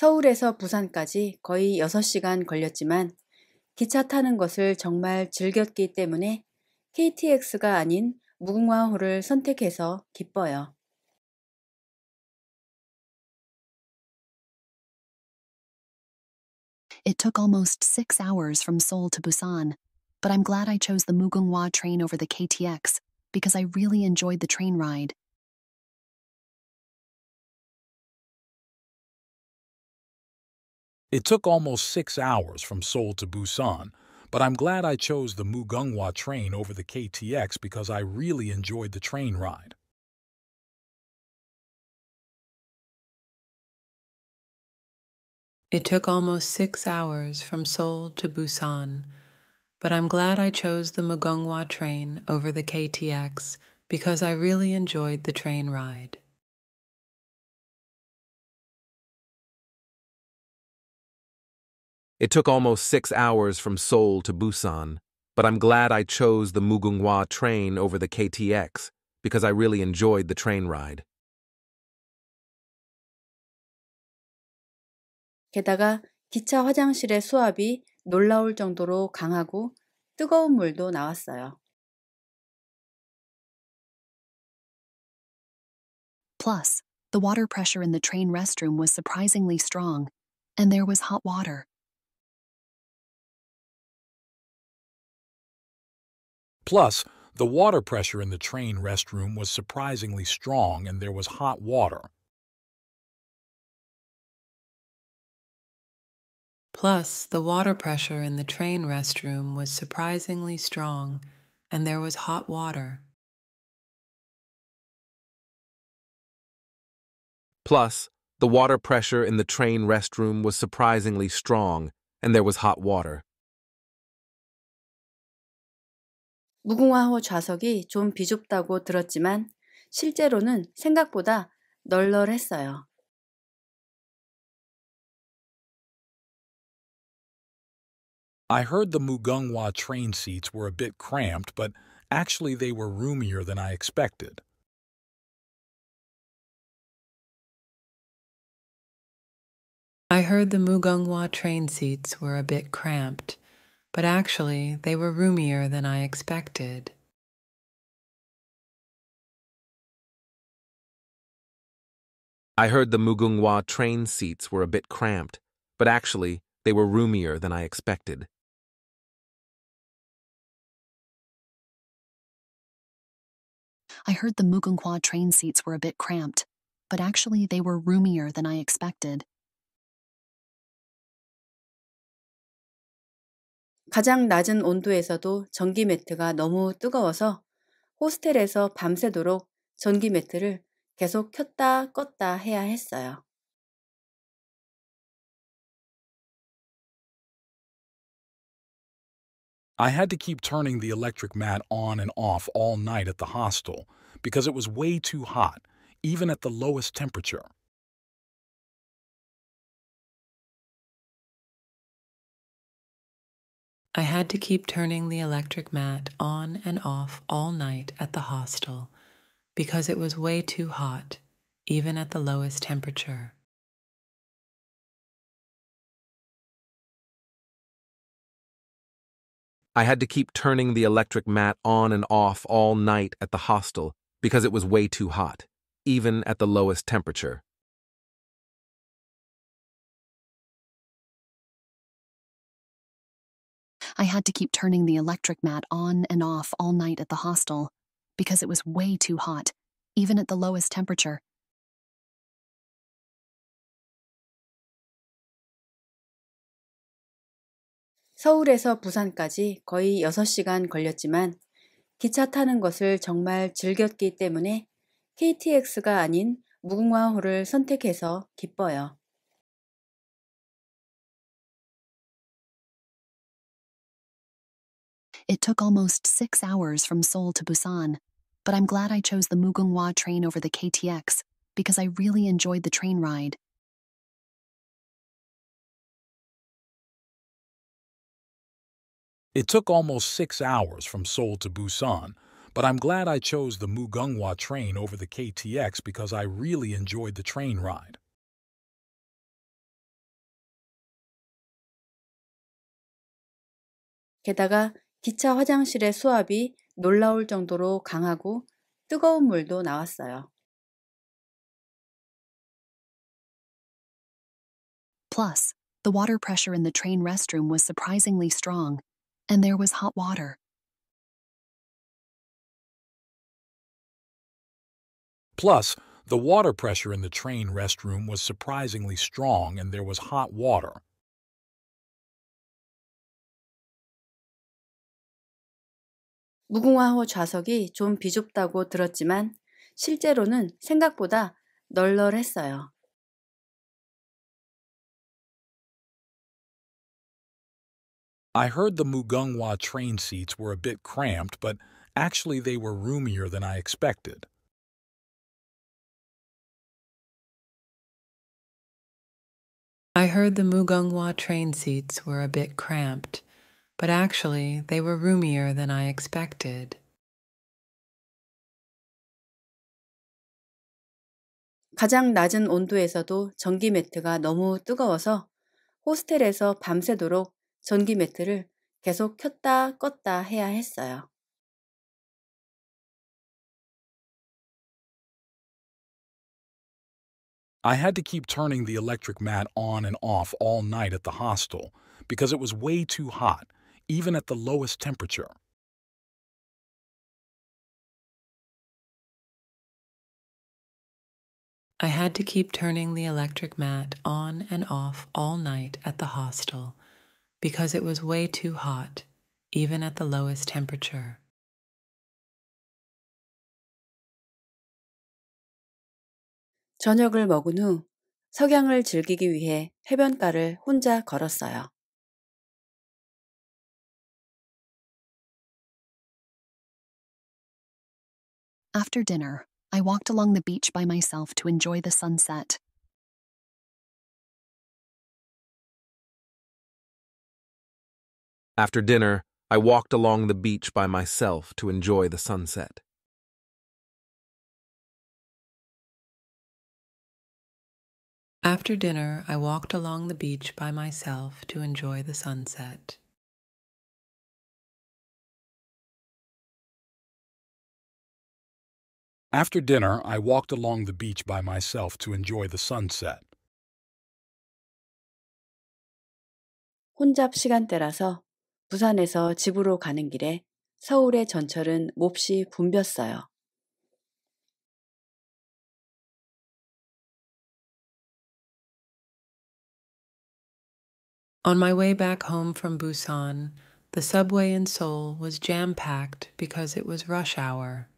서울에서 부산까지 거의 6시간 걸렸지만 기차 타는 것을 정말 즐겼기 때문에 KTX가 아닌 무궁화호를 선택해서 기뻐요. It took almost 6 hours from Seoul to Busan, but I'm glad I chose the Mugunghwa train over the KTX because I really enjoyed the train ride. It took almost six hours from Seoul to Busan, but I'm glad I chose the Mugungwa train over the KTX because I really enjoyed the train ride. It took almost six hours from Seoul to Busan, but I'm glad I chose the Mugungwa train over the KTX because I really enjoyed the train ride. It took almost six hours from Seoul to Busan, but I'm glad I chose the Mugunghwa train over the KTX because I really enjoyed the train ride. 게다가 기차 화장실의 수압이 놀라울 정도로 강하고 뜨거운 물도 나왔어요. Plus, the water pressure in the train restroom was surprisingly strong, and there was hot water. Plus, the water pressure in the train restroom was surprisingly strong and there was hot water. Plus, the water pressure in the train restroom was surprisingly strong and there was hot water. Plus, the water pressure in the train restroom was surprisingly strong and there was hot water. 무궁화호 좌석이 좀 비좁다고 들었지만 실제로는 생각보다 널널했어요. I heard the Mugunghwa train seats were a bit cramped, but actually they were roomier than I expected. I heard the Mugunghwa train seats were a bit cramped, but actually they were roomier than I expected. I heard the Mugungwa train seats were a bit cramped, but actually they were roomier than I expected. I heard the Mugungwa train seats were a bit cramped, but actually they were roomier than I expected. 가장 낮은 온도에서도 전기 매트가 너무 뜨거워서 호스텔에서 밤새도록 전기 매트를 계속 켰다 껐다 해야 했어요. I had to keep turning the electric mat on and off all night at the hostel because it was way too hot, even at the lowest temperature. I had to keep turning the electric mat on and off all night at the hostel because it was way too hot, even at the lowest temperature. I had to keep turning the electric mat on and off all night at the hostel because it was way too hot, even at the lowest temperature. I had to keep turning the electric mat on and off all night at the hostel because it was way too hot, even at the lowest temperature. 서울에서 부산까지 거의 6시간 걸렸지만 기차 타는 것을 정말 즐겼기 때문에 KTX가 아닌 무궁화호를 선택해서 기뻐요. It took almost six hours from Seoul to Busan, but I'm glad I chose the Mugunghwa train over the KTX because I really enjoyed the train ride. It took almost six hours from Seoul to Busan, but I'm glad I chose the Mugunghwa train over the KTX because I really enjoyed the train ride. 게다가 기차 화장실의 수압이 놀라울 정도로 강하고 뜨거운 물도 나왔어요. Plus, the water pressure in the train restroom was surprisingly strong, and there was hot water. Plus, the water pressure in the train restroom was surprisingly strong, and there was hot water. 무궁화호 좌석이 좀 비좁다고 들었지만 실제로는 생각보다 널널했어요. I heard the Mugunghwa train seats were a bit cramped, but actually they were roomier than I expected. I heard the Mugunghwa train seats were a bit cramped, but actually they were roomier than I expected. 가장 낮은 온도에서도 전기 매트가 너무 뜨거워서 호스텔에서 밤새도록 전기 매트를 계속 켰다 껐다 해야 했어요. I had to keep turning the electric mat on and off all night at the hostel because it was way too hot even at the lowest temperature. I had to keep turning the electric mat on and off all night at the hostel because it was way too hot, even at the lowest temperature. 저녁을 먹은 후 석양을 즐기기 위해 해변가를 혼자 걸었어요. After dinner, I walked along the beach by myself to enjoy the sunset. After dinner, I walked along the beach by myself to enjoy the sunset. After dinner, I walked along the beach by myself to enjoy the sunset. After dinner, I walked along the beach by myself to enjoy the sunset. 혼잡 시간대라서 부산에서 집으로 가는 길에 서울의 전철은 몹시 붐볐어요. On my way back home from Busan, the subway in Seoul was jam packed because it was rush hour.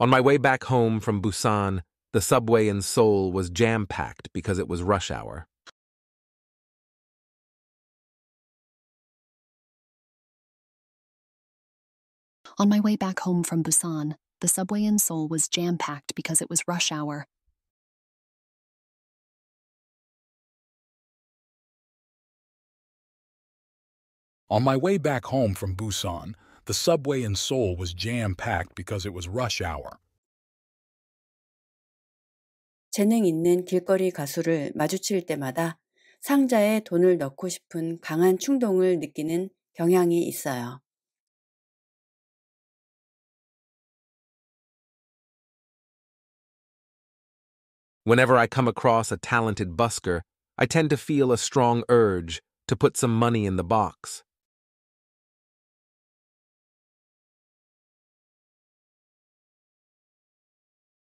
On my way back home from Busan, the subway in Seoul was jam packed because it was rush hour. On my way back home from Busan, the subway in Seoul was jam packed because it was rush hour. On my way back home from Busan, the subway in Seoul was jam-packed because it was rush hour. Whenever I come across a talented busker, I tend to feel a strong urge to put some money in the box.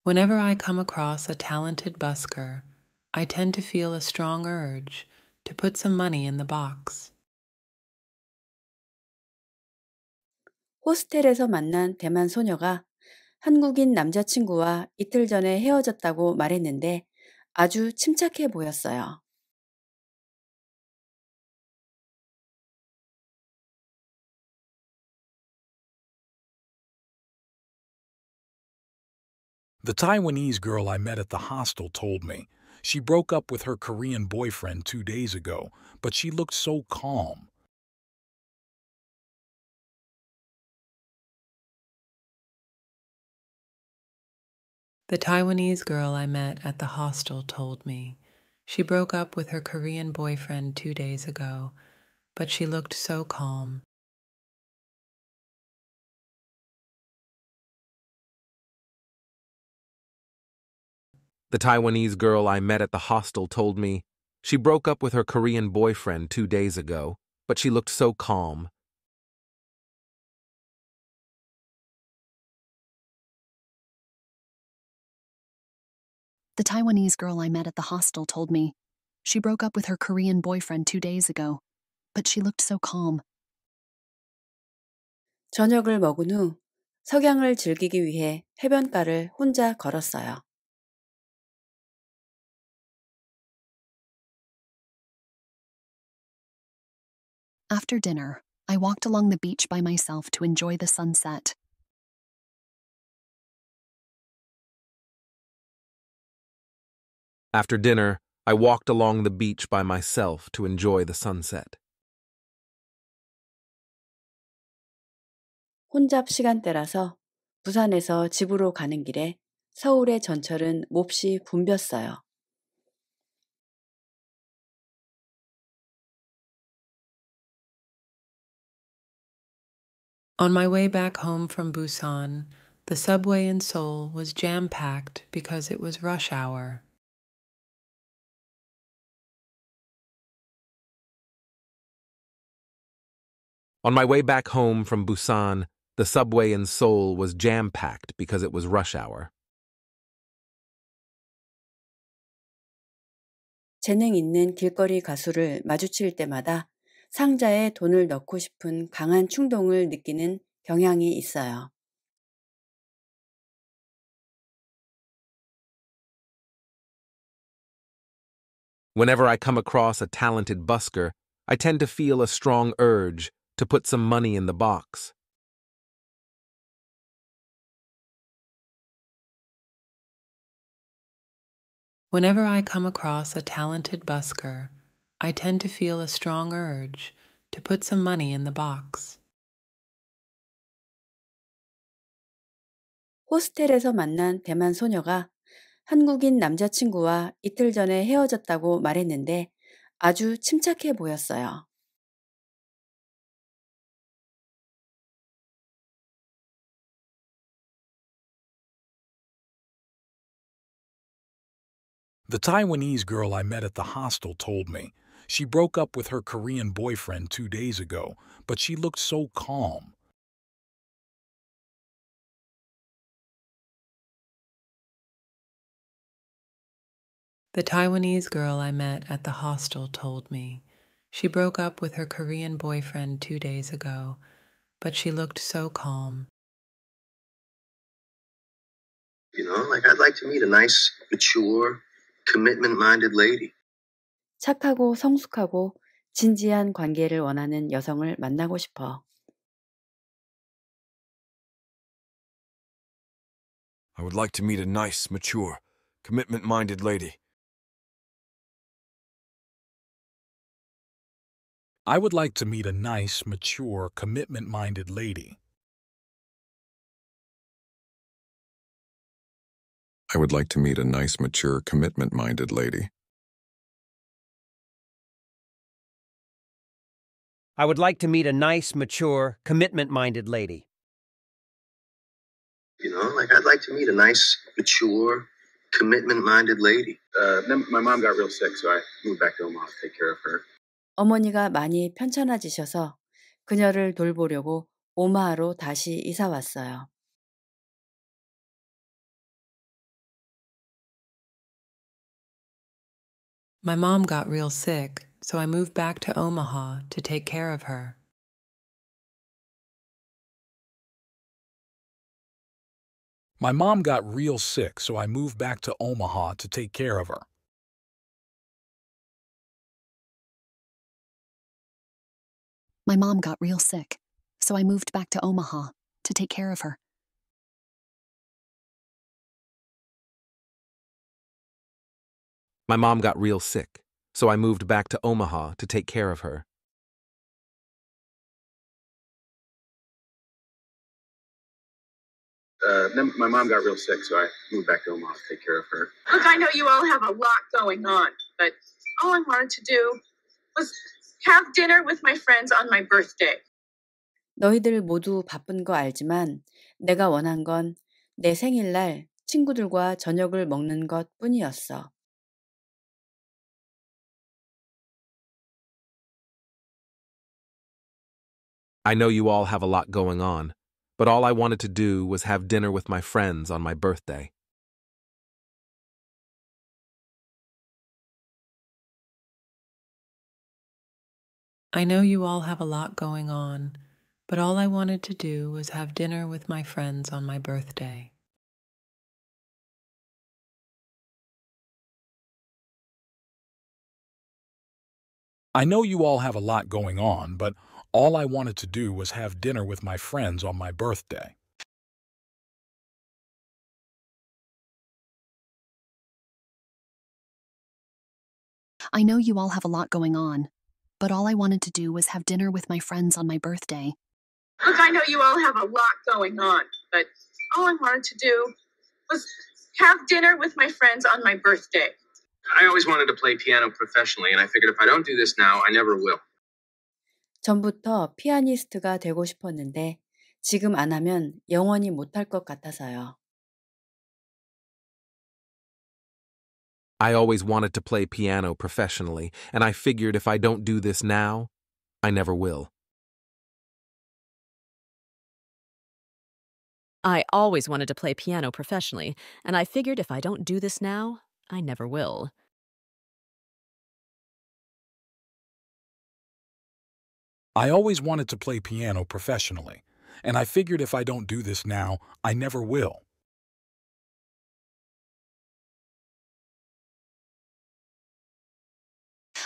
Whenever I come across a talented busker, I tend to feel a strong urge to put some money in the box. 호스텔에서 만난 대만 소녀가 한국인 남자친구와 이틀 전에 헤어졌다고 말했는데 아주 침착해 보였어요. The Taiwanese girl I met at the hostel told me she broke up with her Korean boyfriend two days ago, but she looked so calm. The Taiwanese girl I met at the hostel told me she broke up with her Korean boyfriend two days ago, but she looked so calm. The Taiwanese girl I met at the hostel told me she broke up with her Korean boyfriend two days ago, but she looked so calm. The Taiwanese girl I met at the hostel told me she broke up with her Korean boyfriend two days ago, but she looked so calm. 저녁을 먹은 후 석양을 즐기기 위해 해변가를 혼자 걸었어요. After dinner, I walked along the beach by myself to enjoy the sunset. After dinner, I walked along the beach by myself to enjoy the sunset. 혼잡 시간대라서 부산에서 집으로 가는 길에 서울의 전철은 몹시 붐볐어요. On my way back home from Busan, the subway in Seoul was jam packed because it was rush hour. On my way back home from Busan, the subway in Seoul was jam packed because it was rush hour. 재능 있는 길거리 가수를 마주칠 때마다 상자에 돈을 넣고 싶은 강한 충동을 느끼는 경향이 있어요. Whenever I come across a talented busker, I tend to feel a strong urge to put some money in the box. Whenever I come across a talented busker, I tend to feel a strong urge to put some money in the box. 호스텔에서 만난 대만 소녀가 한국인 남자친구와 이틀 전에 헤어졌다고 말했는데 아주 침착해 보였어요. The Taiwanese girl I met at the hostel told me She broke up with her Korean boyfriend two days ago, but she looked so calm. The Taiwanese girl I met at the hostel told me she broke up with her Korean boyfriend two days ago, but she looked so calm. You know, like I'd like to meet a nice, mature, commitment minded lady. 착하고 성숙하고 진지한 관계를 원하는 여성을 만나고 싶어. I would like to meet a nice, mature, commitment-minded lady. I would like to meet a nice, mature, commitment-minded lady. I would like to meet a nice, mature, commitment-minded lady. I would like to meet a nice, mature, commitment-minded lady. You know, like I'd like to meet a nice, mature, commitment-minded lady. Uh, my mom got real sick, so I moved back to Omaha to take care of her. 어머니가 많이 편찮아지셔서 그녀를 돌보려고 오마하로 다시 이사 왔어요. My mom got real sick, so I moved back to Omaha to take care of her. My mom got real sick, so I moved back to Omaha to take care of her. My mom got real sick, so I moved back to Omaha to take care of her. My mom got real sick, so I moved back to Omaha to take care of her. Uh, then my mom got real sick, so I moved back to Omaha to take care of her. Look, I know you all have a lot going on, but all I wanted to do was have dinner with my friends on my birthday. 너희들 모두 바쁜 거 알지만 내가 원한 건 내 생일날 친구들과 저녁을 먹는 것 뿐이었어. I know you all have a lot going on, but all I wanted to do was have dinner with my friends on my birthday. I know you all have a lot going on, but all I wanted to do was have dinner with my friends on my birthday. I know you all have a lot going on, but all I wanted to do was have dinner with my friends on my birthday. I know you all have a lot going on, but all I wanted to do was have dinner with my friends on my birthday. Look, I know you all have a lot going on, but all I wanted to do was have dinner with my friends on my birthday. I always wanted to play piano professionally, and I figured if I don't do this now, I never will. 전부터 피아니스트가 되고 싶었는데 지금 안 하면 영원히 못할 것 같아서요. I always wanted to play piano professionally, and I figured if I don't do this now, I never will. I always wanted to play piano professionally, and I figured if I don't do this now, I never will. I always wanted to play piano professionally, and I figured if I don't do this now, I never will.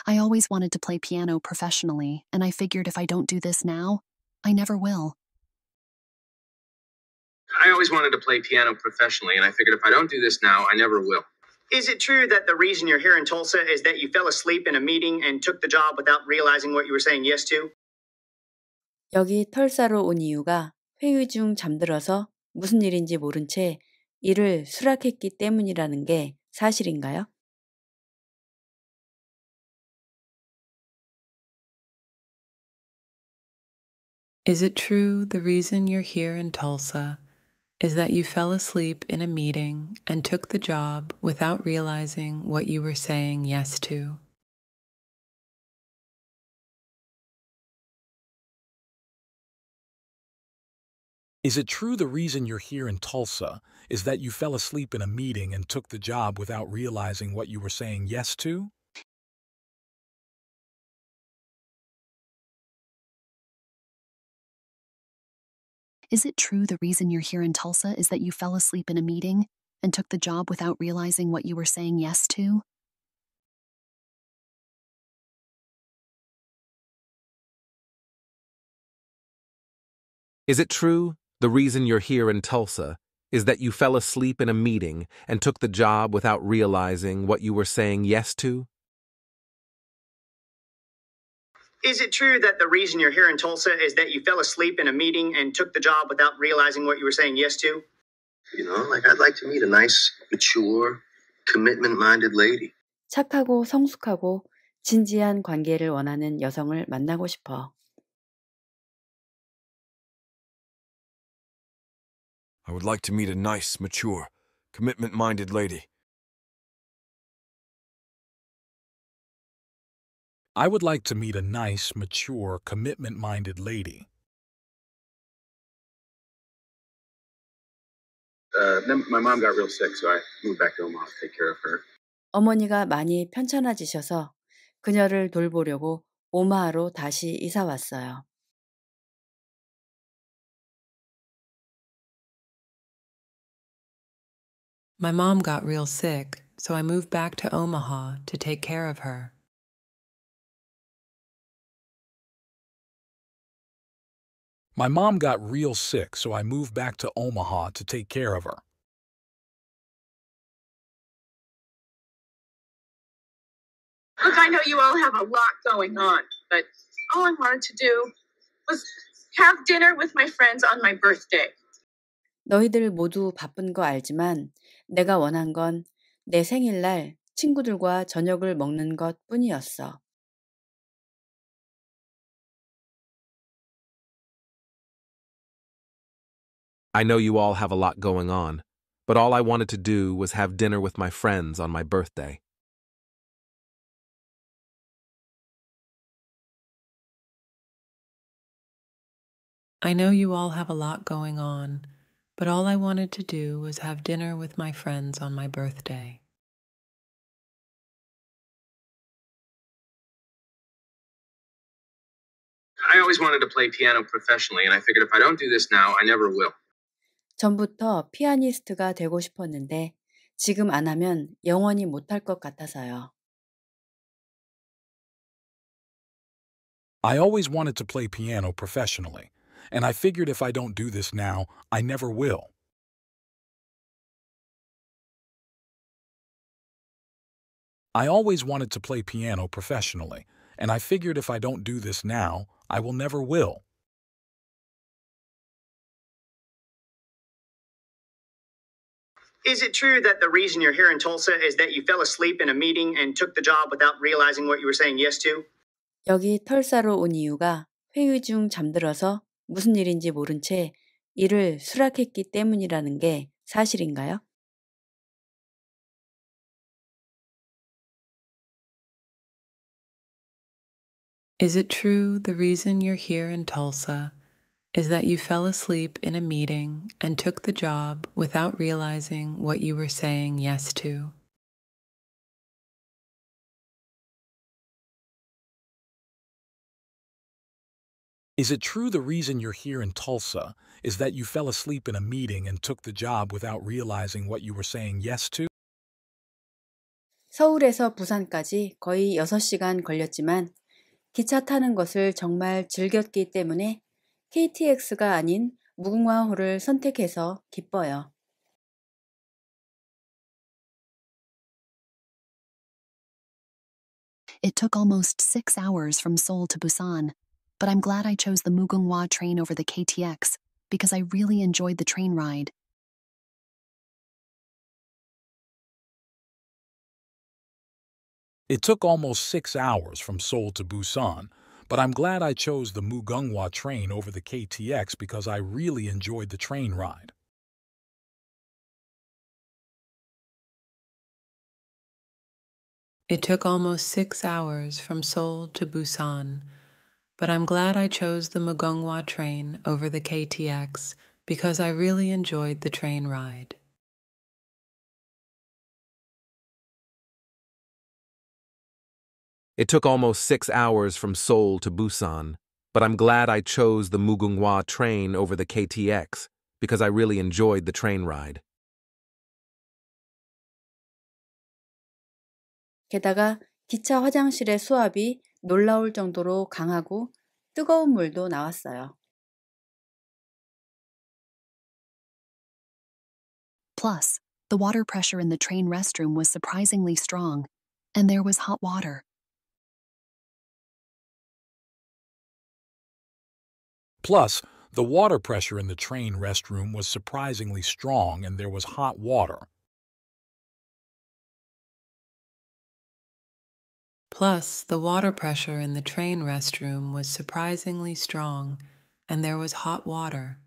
I always wanted to play piano professionally, and I figured if I don't do this now, I never will. I always wanted to play piano professionally, and I figured if I don't do this now, I never will. Is it true that the reason you're here in Tulsa is that you fell asleep in a meeting and took the job without realizing what you were saying yes to? 여기 털사로 온 이유가 회의 중 잠들어서 무슨 일인지 모른 채 이를 수락했기 때문이라는 게 사실인가요? Is it true the reason you're here in Tulsa is that you fell asleep in a meeting and took the job without realizing what you were saying yes to? Is it true the reason you're here in Tulsa is that you fell asleep in a meeting and took the job without realizing what you were saying yes to? Is it true the reason you're here in Tulsa is that you fell asleep in a meeting and took the job without realizing what you were saying yes to? Is it true the reason you're here in Tulsa is that you fell asleep in a meeting and took the job without realizing what you were saying yes to? Is it true that the reason you're here in Tulsa is that you fell asleep in a meeting and took the job without realizing what you were saying yes to? You know, like I'd like to meet a nice, mature, commitment-minded lady. 착하고 성숙하고 진지한 관계를 원하는 여성을 만나고 싶어. I would like to meet a nice, mature, commitment-minded lady. I would like to meet a nice, mature, commitment-minded lady. Uh, my mom got real sick, so I moved back to Omaha to take care of her. 어머니가 많이 편찮아지셔서 그녀를 돌보려고 오마하로 다시 이사 왔어요. My mom got real sick, so I moved back to Omaha to take care of her. My mom got real sick, so I moved back to Omaha to take care of her. Look, I know you all have a lot going on, but all I wanted to do was have dinner with my friends on my birthday. 너희들 모두 바쁜 거 알지만 내가 원한 생일날 친구들과 저녁을 먹는 것 I know you all have a lot going on, but all I wanted to do was have dinner with my friends on my birthday. I know you all have a lot going on, but all I wanted to do was have dinner with my friends on my birthday. I always wanted to play piano professionally, and I figured if I don't do this now, I never will. 전부터 피아니스트가 되고 싶었는데 지금 안 하면 영원히 못 할 것 같아서요. I always wanted to play piano professionally, and I figured if I don't do this now, I never will. I always wanted to play piano professionally, and I figured if I don't do this now, I will never will. Is it true that the reason you're here in Tulsa is that you fell asleep in a meeting and took the job without realizing what you were saying yes to? 여기 털사로 온 이유가 회의 중 잠들어서 무슨 일인지 모른 채 이를 수락했기 때문이라는 게 사실인가요? Is it true the reason you're here in Tulsa is that you fell asleep in a meeting and took the job without realizing what you were saying yes to? Is it true the reason you're here in Tulsa is that you fell asleep in a meeting and took the job without realizing what you were saying yes to? 서울에서 부산까지 거의 6시간 걸렸지만 기차 타는 것을 정말 즐겼기 때문에 KTX가 아닌 무궁화호를 선택해서 기뻐요. It took almost six hours from Seoul to Busan but I'm glad I chose the Mugunghwa train over the KTX because I really enjoyed the train ride. It took almost six hours from Seoul to Busan, but I'm glad I chose the Mugunghwa train over the KTX because I really enjoyed the train ride. It took almost six hours from Seoul to Busan, but I'm glad I chose the Mugongwa train over the KTX because I really enjoyed the train ride. It took almost six hours from Seoul to Busan, but I'm glad I chose the Mugungwa train over the KTX because I really enjoyed the train ride. 게다가 기차 화장실의 수압이 놀라울 정도로 강하고 뜨거운 물도 나왔어요. Plus, the water pressure in the train restroom was surprisingly strong, and there was hot water. Plus, the water pressure in the train restroom was surprisingly strong, and there was hot water. Plus, the water pressure in the train restroom was surprisingly strong, and there was hot water.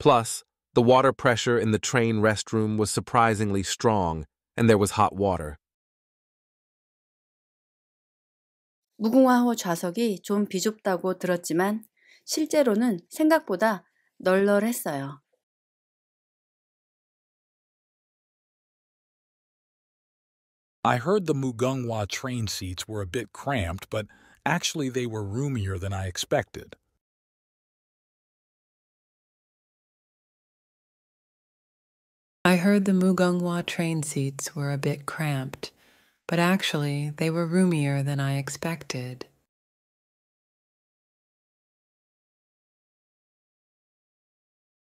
Plus, the water pressure in the train restroom was surprisingly strong, and there was hot water. 무궁화호 좌석이 좀 비좁다고 들었지만 실제로는 생각보다 널널했어요. I heard the Mugungwa train seats were a bit cramped, but actually they were roomier than I expected. I heard the Mugungwa train seats were a bit cramped, but actually they were roomier than I expected.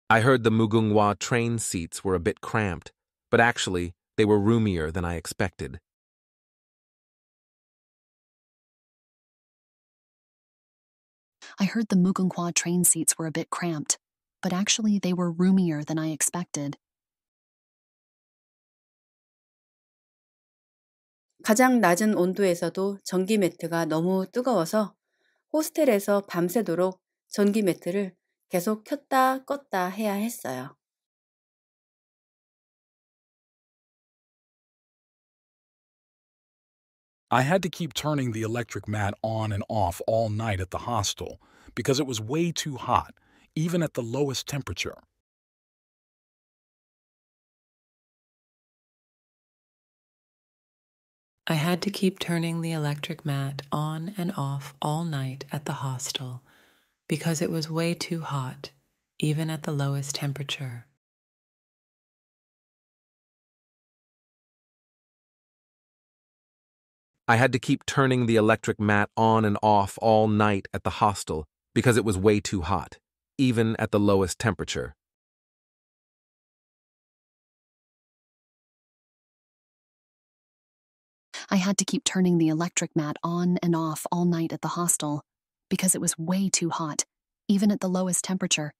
I heard the Mugungwa train seats were a bit cramped, but actually they were roomier than I expected. I heard the Mugunqua train seats were a bit cramped, but actually they were roomier than I expected. 가장 낮은 온도에서도 전기 매트가 너무 뜨거워서 호스텔에서 밤새도록 전기 매트를 계속 켰다 껐다 해야 했어요. I had to keep turning the electric mat on and off all night at the hostel because it was way too hot, even at the lowest temperature. I had to keep turning the electric mat on and off all night at the hostel because it was way too hot, even at the lowest temperature. I had to keep turning the electric mat on and off all night at the hostel because it was way too hot, even at the lowest temperature. I had to keep turning the electric mat on and off all night at the hostel because it was way too hot, even at the lowest temperature.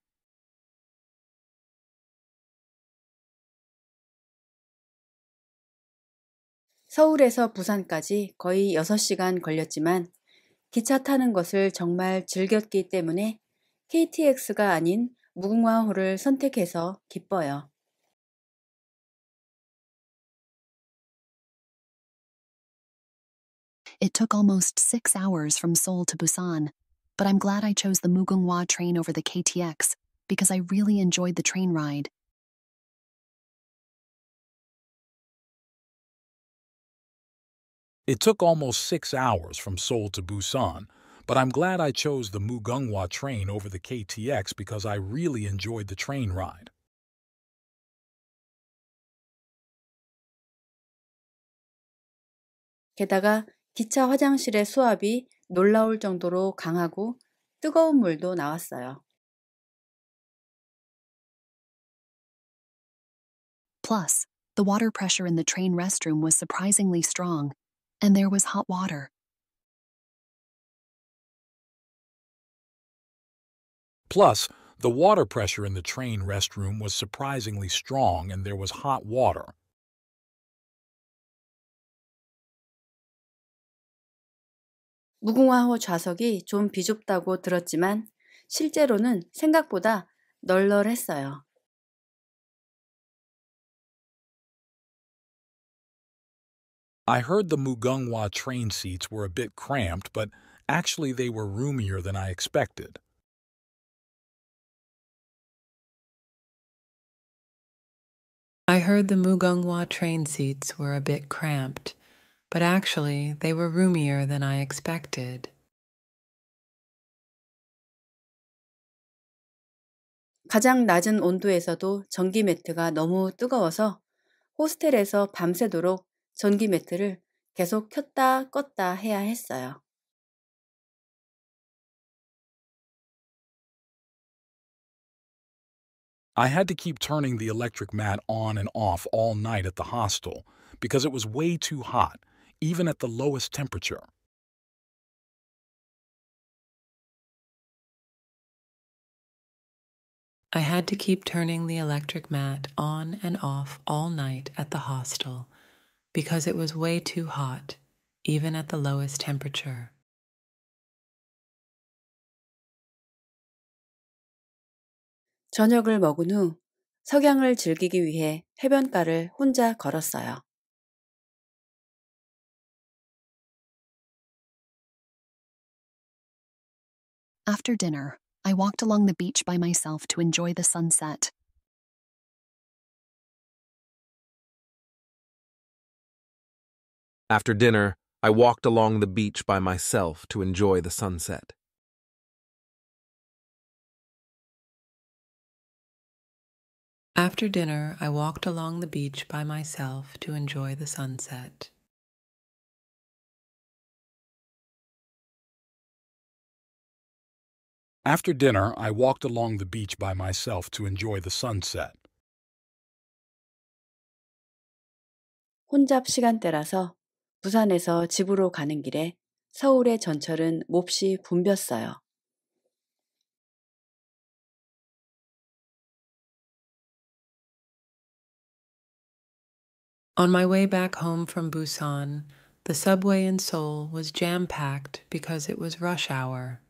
부산까지 거의 6시간 걸렸지만 기차 타는 것을 정말 즐겼기 때문에 KTX가 아닌 무궁화호를 선택해서 기뻐요. It took almost six hours from Seoul to Busan, but I'm glad I chose the Mugunghwa train over the KTX because I really enjoyed the train ride. It took almost six hours from Seoul to Busan, but I'm glad I chose the Mugungwa train over the KTX because I really enjoyed the train ride. Plus, the water pressure in the train restroom was surprisingly strong, and there was hot water. Plus, the water pressure in the train restroom was surprisingly strong and there was hot water. 무궁화호 좌석이 좀 비좁다고 들었지만 실제로는 생각보다 널널했어요. I heard the Mugungwa train seats were a bit cramped, but actually they were roomier than I expected. I heard the Mugungwa train seats were a bit cramped, but actually they were roomier than I expected. 가장 낮은 온도에서도 전기 매트가 너무 뜨거워서 호스텔에서 밤새도록 I had to keep turning the electric mat on and off all night at the hostel because it was way too hot, even at the lowest temperature. I had to keep turning the electric mat on and off all night at the hostel because it was way too hot, even at the lowest temperature. After dinner, I walked along the beach by myself to enjoy the sunset. After dinner, I walked along the beach by myself to enjoy the sunset. After dinner, I walked along the beach by myself to enjoy the sunset. After dinner, I walked along the beach by myself to enjoy the sunset. 혼잡 시간대라서 부산에서 집으로 가는 길에 서울의 전철은 몹시 붐볐어요. On my way back home from Busan, the subway in Seoul was jam packed because it was rush hour.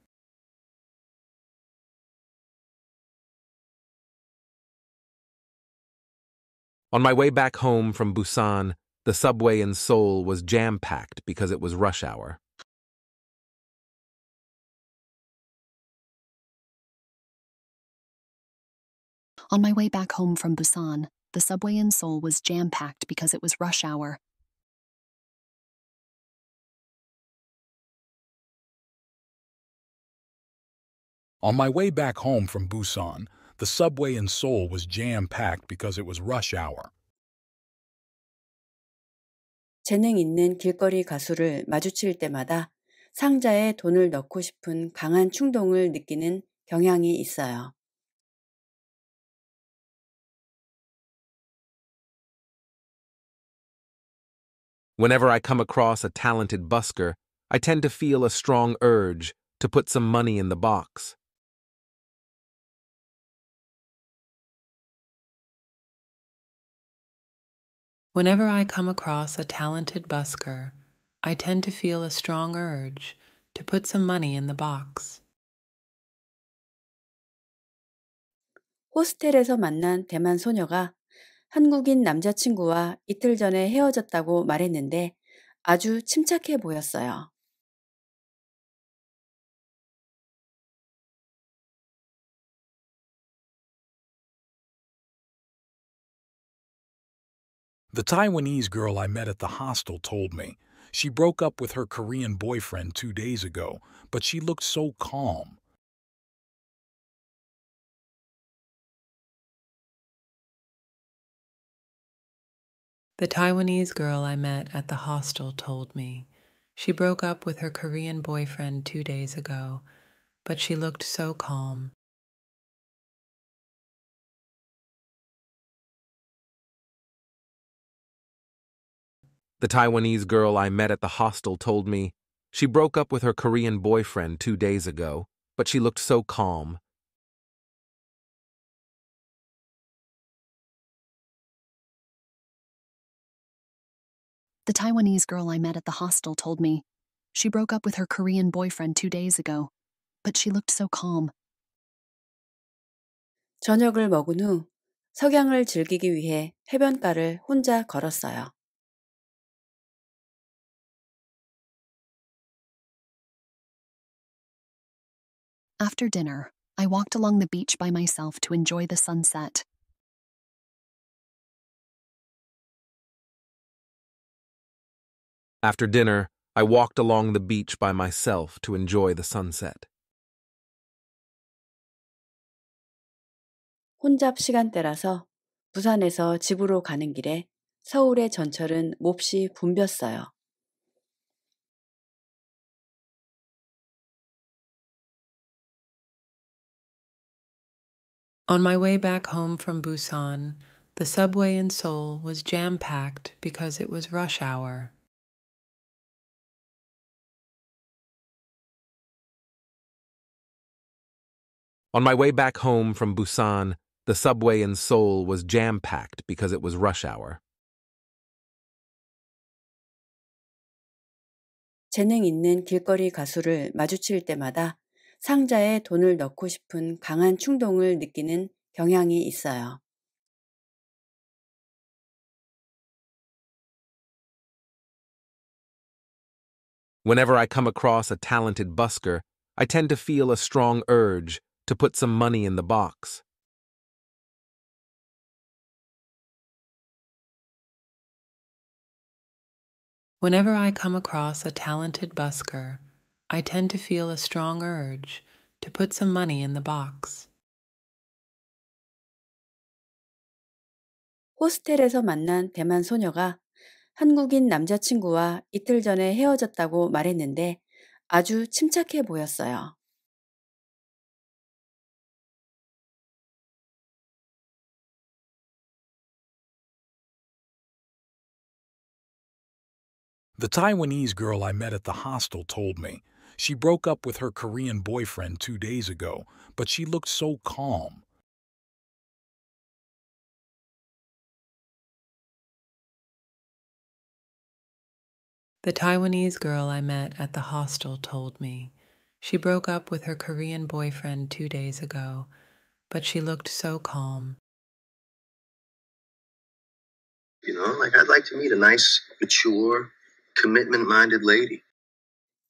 On my way back home from Busan, the subway in Seoul was jam-packed because it was rush hour. On my way back home from Busan, the subway in Seoul was jam-packed because it was rush hour. On my way back home from Busan, the subway in Seoul was jam-packed because it was rush hour. 재능 있는 길거리 가수를 마주칠 때마다 상자에 돈을 넣고 싶은 강한 충동을 느끼는 경향이 있어요. Whenever I come across a talented busker, I tend to feel a strong urge to put some money in the box. Whenever I come across a talented busker, I tend to feel a strong urge to put some money in the box. 호스텔에서 만난 대만 소녀가 한국인 남자친구와 이틀 전에 헤어졌다고 말했는데 아주 침착해 보였어요. The Taiwanese girl I met at the hostel told me she broke up with her Korean boyfriend two days ago, but she looked so calm. The Taiwanese girl I met at the hostel told me she broke up with her Korean boyfriend two days ago, but she looked so calm. The Taiwanese girl I met at the hostel told me she broke up with her Korean boyfriend two days ago, but she looked so calm. The Taiwanese girl I met at the hostel told me she broke up with her Korean boyfriend two days ago, but she looked so calm. 저녁을 먹은 후 석양을 즐기기 위해 해변가를 혼자 걸었어요. After dinner, I walked along the beach by myself to enjoy the sunset. After dinner, I walked along the beach by myself to enjoy the sunset. 혼잡 시간대라서 부산에서 집으로 가는 길에 서울의 전철은 몹시 붐볐어요. On my way back home from Busan, the subway in Seoul was jam packed because it was rush hour. On my way back home from Busan, the subway in Seoul was jam packed because it was rush hour. 재능 있는 길거리 가수를 마주칠 때마다 상자에 돈을 넣고 싶은 강한 충동을 느끼는 경향이 Whenever I come across a talented busker, I tend to feel a strong urge to put some money in the box. Whenever I come across a talented busker, I tend to feel a strong urge to put some money in the box. 호스텔에서 만난 대만 소녀가 한국인 남자친구와 이틀 전에 헤어졌다고 말했는데 아주 침착해 보였어요. The Taiwanese girl I met at the hostel told me She broke up with her Korean boyfriend two days ago, but she looked so calm. The Taiwanese girl I met at the hostel told me she broke up with her Korean boyfriend two days ago, but she looked so calm. You know, like I'd like to meet a nice, mature, commitment minded lady.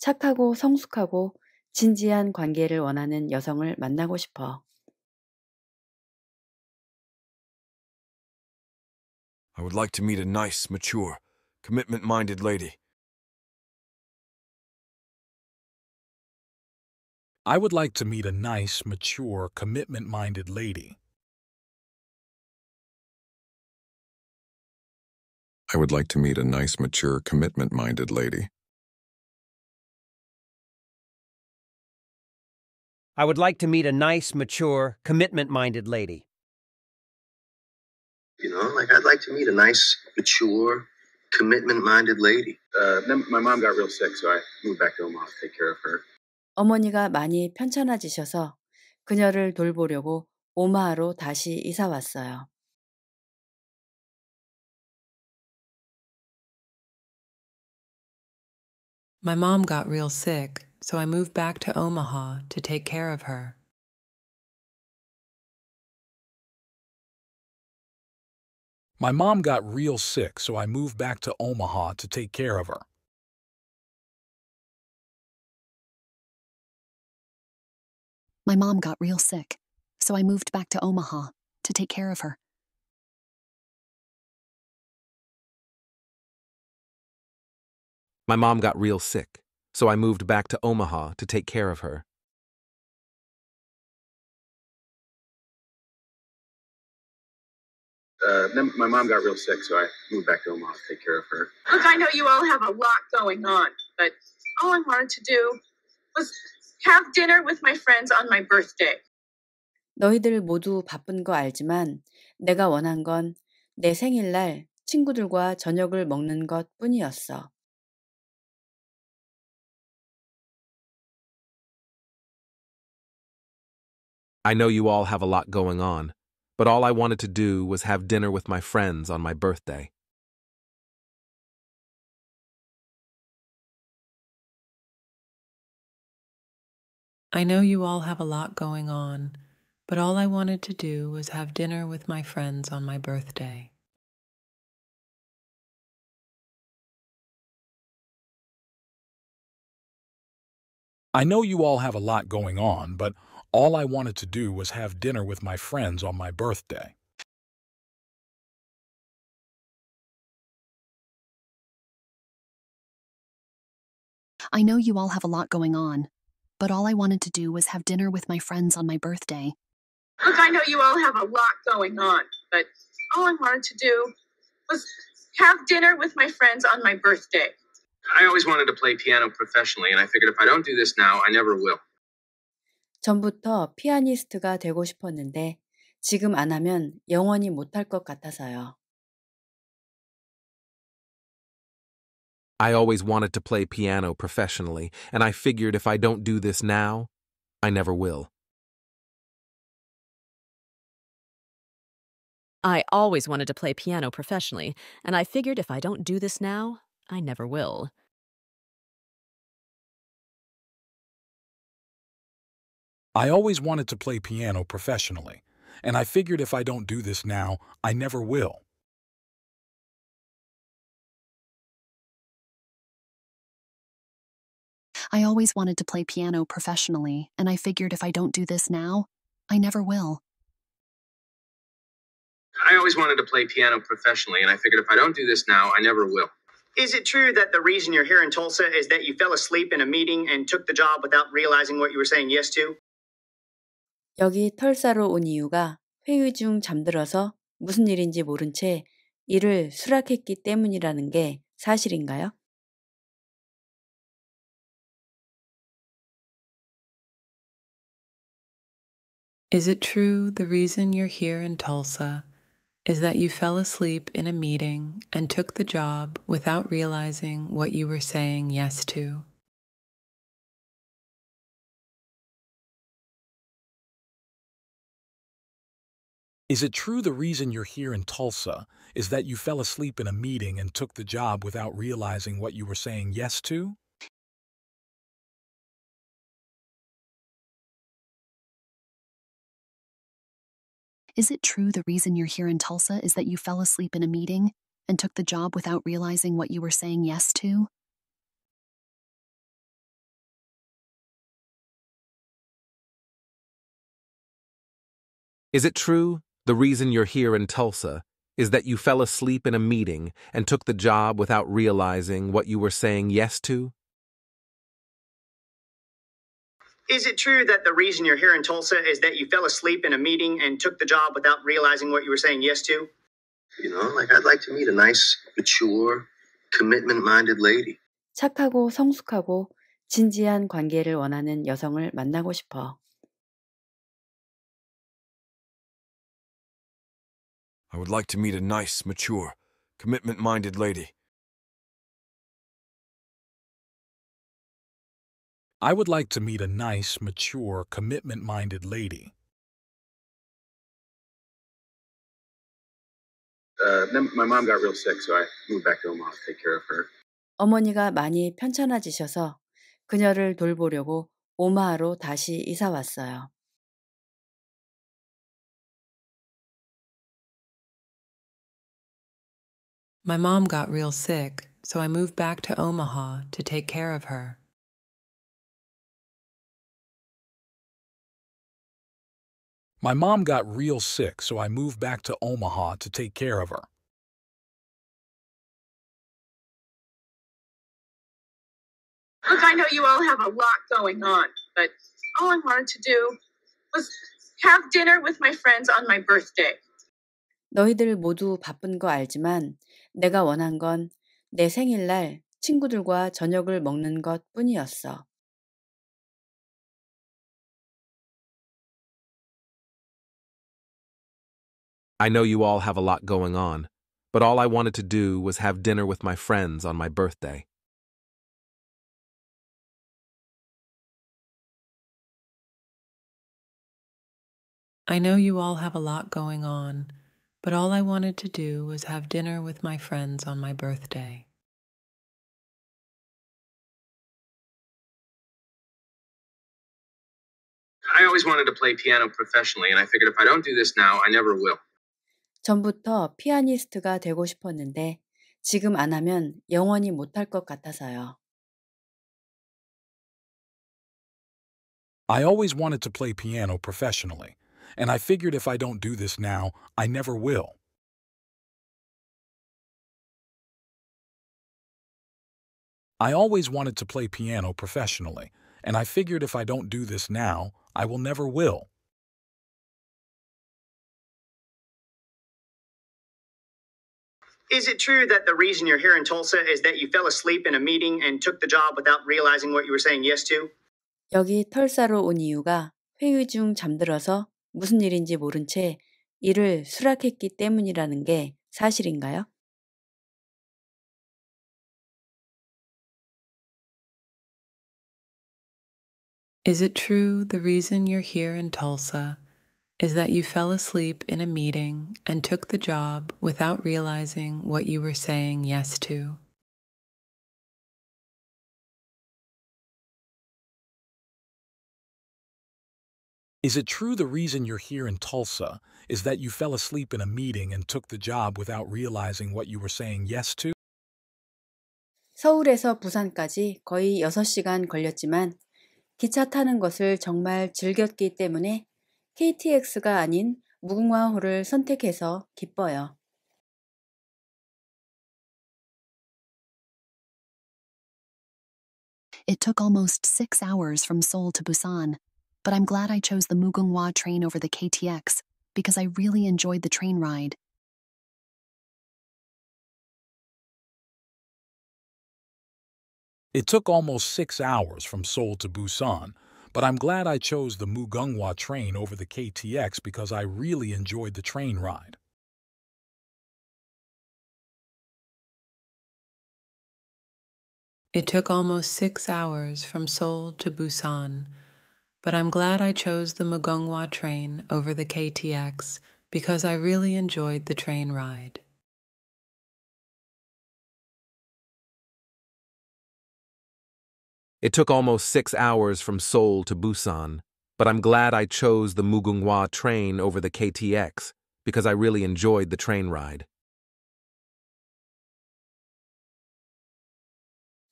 착하고 성숙하고 진지한 관계를 원하는 여성을 만나고 싶어. I would like to meet a nice, mature, commitment-minded lady. I would like to meet a nice, mature, commitment-minded lady. I would like to meet a nice, mature, commitment-minded lady. I would like to meet a nice, mature, commitment-minded lady. You know, like I'd like to meet a nice, mature, commitment-minded lady. Uh, my mom got real sick, so I moved back to Omaha to take care of her. 어머니가 많이 편찮아지셔서 그녀를 돌보려고 오마하로 다시 이사 왔어요. My mom got real sick, so I moved back to Omaha to take care of her. My mom got real sick, so I moved back to Omaha to take care of her. My mom got real sick, so I moved back to Omaha to take care of her. My mom got real sick, so I moved back to Omaha to take care of her. Uh, then my mom got real sick, so I moved back to Omaha to take care of her. Look, I know you all have a lot going on, but all I wanted to do was have dinner with my friends on my birthday. 너희들 모두 바쁜 거 알지만 내가 원한 건 내 생일날 친구들과 저녁을 먹는 것 뿐이었어. I know you all have a lot going on, but all I wanted to do was have dinner with my friends on my birthday. I know you all have a lot going on, but all I wanted to do was have dinner with my friends on my birthday. I know you all have a lot going on, but all I wanted to do was have dinner with my friends on my birthday. I know you all have a lot going on, but all I wanted to do was have dinner with my friends on my birthday. Look, I know you all have a lot going on, but all I wanted to do was have dinner with my friends on my birthday. I always wanted to play piano professionally, and I figured if I don't do this now, I never will. 전부터 피아니스트가 되고 싶었는데 지금 안 하면 영원히 못할 것 같아서요. I always wanted to play piano professionally, and I figured if I don't do this now, I never will. I always wanted to play piano professionally, and I figured if I don't do this now, I never will. I always wanted to play piano professionally, and I figured if I don't do this now, I never will. I always wanted to play piano professionally, and I figured if I don't do this now, I never will. I always wanted to play piano professionally, and I figured if I don't do this now, I never will. Is it true that the reason you're here in Tulsa is that you fell asleep in a meeting and took the job without realizing what you were saying yes to? 여기 털사로 온 이유가 회의 중 잠들어서 무슨 일인지 모른 채 이를 수락했기 때문이라는 게 사실인가요? Is it true the reason you're here in Tulsa is that you fell asleep in a meeting and took the job without realizing what you were saying yes to? Is it true the reason you're here in Tulsa is that you fell asleep in a meeting and took the job without realizing what you were saying yes to? Is it true the reason you're here in Tulsa is that you fell asleep in a meeting and took the job without realizing what you were saying yes to? Is it true the reason you're here in Tulsa is that you fell asleep in a meeting and took the job without realizing what you were saying yes to? Is it true that the reason you're here in Tulsa is that you fell asleep in a meeting and took the job without realizing what you were saying yes to? You know, like I'd like to meet a nice, mature, commitment-minded lady. 착하고 성숙하고 진지한 관계를 원하는 여성을 만나고 싶어. I would like to meet a nice, mature, commitment-minded lady. I would like to meet a nice, mature, commitment-minded lady. Uh, my mom got real sick, so I moved back to Omaha to take care of her. 어머니가 많이 편찮아지셔서 그녀를 돌보려고 오마하로 다시 이사 왔어요. My mom got real sick, so I moved back to Omaha to take care of her. My mom got real sick, so I moved back to Omaha to take care of her. Look, I know you all have a lot going on, but all I wanted to do was have dinner with my friends on my birthday. 너희들 모두 바쁜 거 알지만 내가 원한 생일날 친구들과 저녁을 먹는 것 I know you all have a lot going on, but all I wanted to do was have dinner with my friends on my birthday. I know you all have a lot going on, but all I wanted to do was have dinner with my friends on my birthday. I always wanted to play piano professionally, and I figured if I don't do this now, I never will. 전부터 피아니스트가 되고 싶었는데 지금 안 하면 영원히 못 할 것 같아서요. I always wanted to play piano professionally, and I figured if I don't do this now, I never will. I always wanted to play piano professionally, and I figured if I don't do this now, I will never will. Is it true that the reason you're here in Tulsa is that you fell asleep in a meeting and took the job without realizing what you were saying yes to? 여기 털사로 온 이유가 회의 중 잠들어서 is it true the reason you're here in Tulsa is that you fell asleep in a meeting and took the job without realizing what you were saying yes to? Is it true the reason you're here in Tulsa is that you fell asleep in a meeting and took the job without realizing what you were saying yes to? 서울에서 부산까지 거의 6시간 걸렸지만 기차 타는 것을 정말 즐겼기 때문에 KTX가 아닌 무궁화호를 선택해서 기뻐요. It took almost six hours from Seoul to Busan but I'm glad I chose the Mugunghwa train over the KTX because I really enjoyed the train ride. It took almost six hours from Seoul to Busan, but I'm glad I chose the Mugunghwa train over the KTX because I really enjoyed the train ride. It took almost six hours from Seoul to Busan, but I'm glad I chose the Mugongwa train over the KTX because I really enjoyed the train ride. It took almost six hours from Seoul to Busan, but I'm glad I chose the Mugungwa train over the KTX because I really enjoyed the train ride.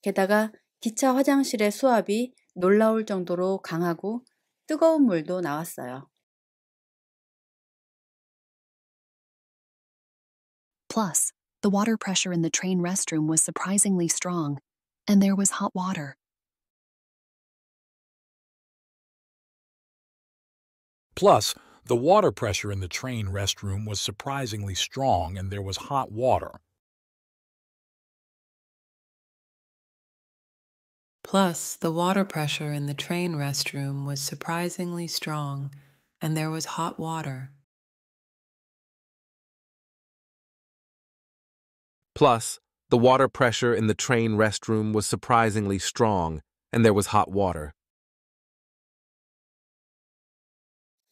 게다가 기차 화장실의 수압이 놀라울 정도로 강하고 뜨거운 물도 나왔어요. Plus, the water pressure in the train restroom was surprisingly strong, and there was hot water. Plus, the water pressure in the train restroom was surprisingly strong, and there was hot water. Plus, the water pressure in the train restroom was surprisingly strong, and there was hot water. Plus, the water pressure in the train restroom was surprisingly strong, and there was hot water.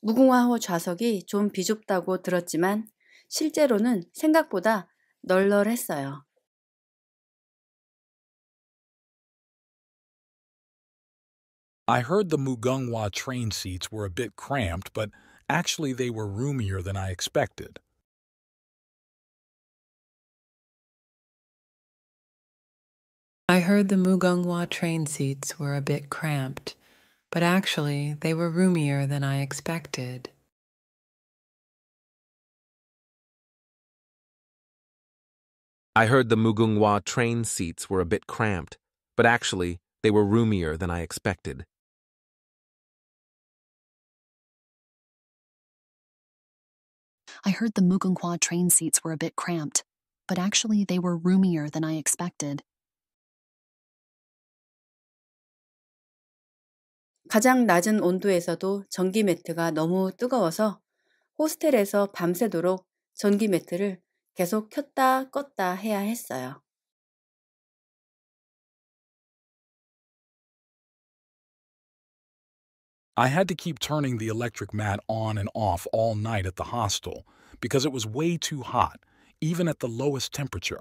무궁화호 좌석이 좀 비좁다고 들었지만 실제로는 생각보다 널널했어요. I heard the Mugungwa train seats were a bit cramped, but actually they were roomier than I expected. I heard the Mugungwa train seats were a bit cramped, but actually they were roomier than I expected. I heard the Mugungwa train seats were a bit cramped, but actually they were roomier than I expected. I heard the Mugunqua train seats were a bit cramped, but actually they were roomier than I expected. 가장 낮은 온도에서도 전기 매트가 너무 뜨거워서 호스텔에서 밤새도록 전기 매트를 계속 켰다 껐다 해야 했어요. I had to keep turning the electric mat on and off all night at the hostel because it was way too hot, even at the lowest temperature.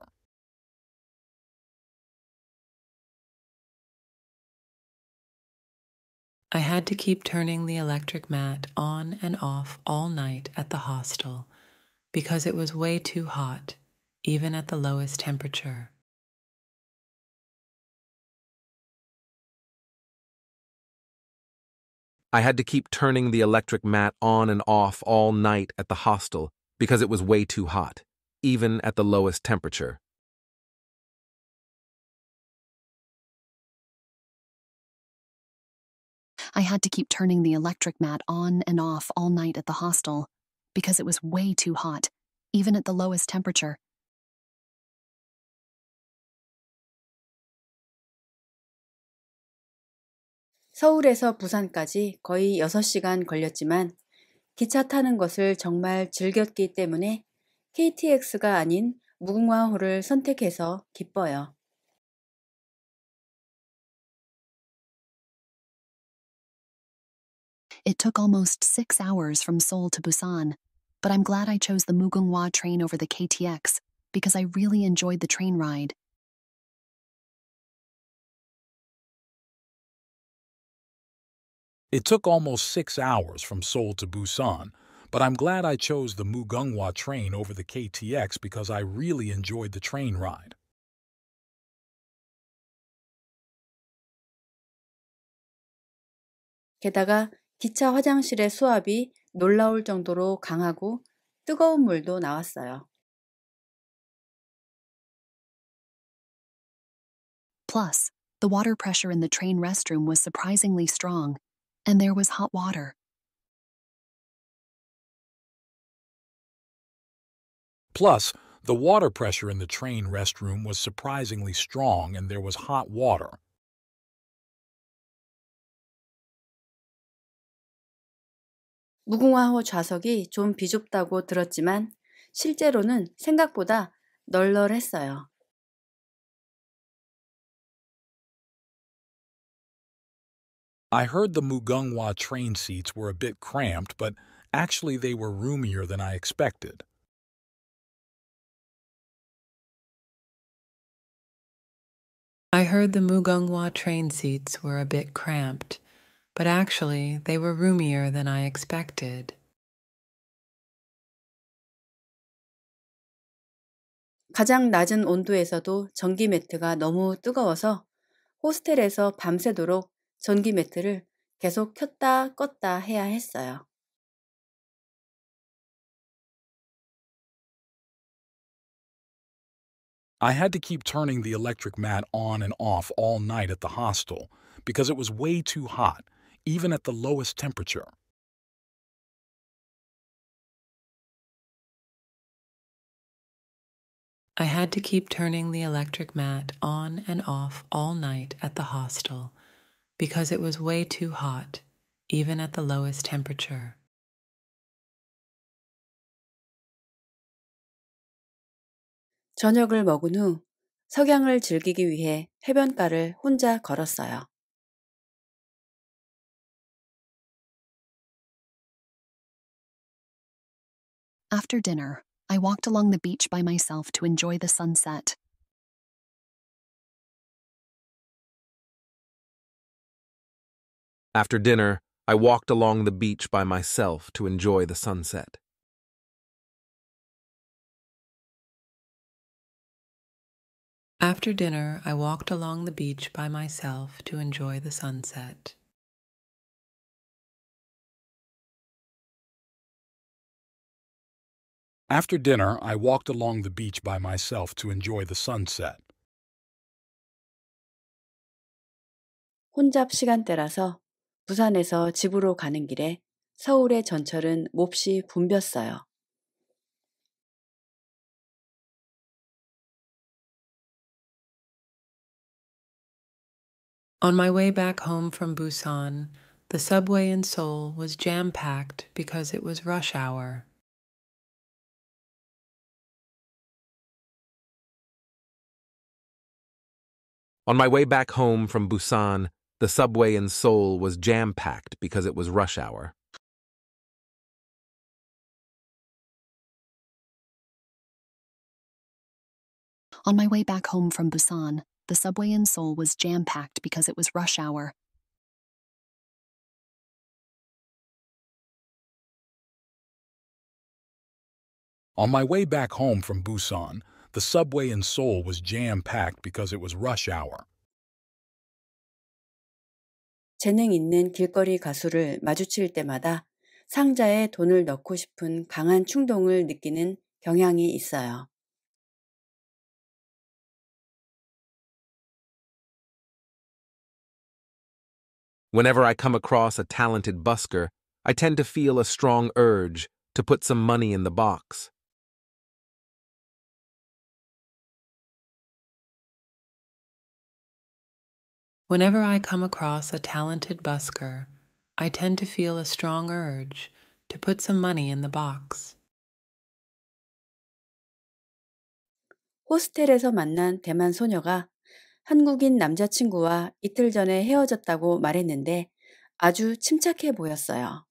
I had to keep turning the electric mat on and off all night at the hostel because it was way too hot, even at the lowest temperature. I had to keep turning the electric mat on and off all night at the hostel because it was way too hot, even at the lowest temperature. I had to keep turning the electric mat on and off all night at the hostel because it was way too hot, even at the lowest temperature. 부산까지 거의 6시간 걸렸지만 기차 타는 것을 정말 즐겼기 때문에 KTX가 아닌 무궁화호를 선택해서 기뻐요. It took almost six hours from Seoul to Busan, but I'm glad I chose the Mugunghwa train over the KTX because I really enjoyed the train ride. It took almost six hours from Seoul to Busan, but I'm glad I chose the Mugunghwa train over the KTX because I really enjoyed the train ride. Plus, the water pressure in the train restroom was surprisingly strong, and there was hot water. Plus, the water pressure in the train restroom was surprisingly strong and there was hot water. 무궁화호 좌석이 좀 비좁다고 들었지만 실제로는 생각보다 널널했어요. I heard the Mugungwa train seats were a bit cramped, but actually they were roomier than I expected. I heard the Mugungwa train seats were a bit cramped, but actually they were roomier than I expected. 가장 낮은 온도에서도 전기 매트가 너무 뜨거워서 호스텔에서 밤새도록 전기 매트를 계속 켰다 껐다 해야 I had to keep turning the electric mat on and off all night at the hostel because it was way too hot, even at the lowest temperature. I had to keep turning the electric mat on and off all night at the hostel because it was way too hot, even at the lowest temperature. After dinner, I walked along the beach by myself to enjoy the sunset. After dinner, I walked along the beach by myself to enjoy the sunset. After dinner, I walked along the beach by myself to enjoy the sunset. After dinner, I walked along the beach by myself to enjoy the sunset. 혼잡 시간대라서 부산에서 집으로 가는 길에 서울의 전철은 몹시 붐볐어요. On my way back home from Busan, the subway in Seoul was jam packed because it was rush hour. On my way back home from Busan, The subway in Seoul was jam-packed because it was rush hour. On my way back home from Busan, the subway in Seoul was jam-packed because it was rush hour. On my way back home from Busan, the subway in Seoul was jam-packed because it was rush hour. 재능 있는 길거리 가수를 마주칠 때마다 상자에 돈을 넣고 싶은 강한 충동을 느끼는 경향이 있어요. Whenever I come across a talented busker, I tend to feel a strong urge to put some money in the box. Whenever I come across a talented busker, I tend to feel a strong urge to put some money in the box. 호스텔에서 만난 대만 소녀가 한국인 남자친구와 이틀 전에 헤어졌다고 말했는데 아주 침착해 보였어요.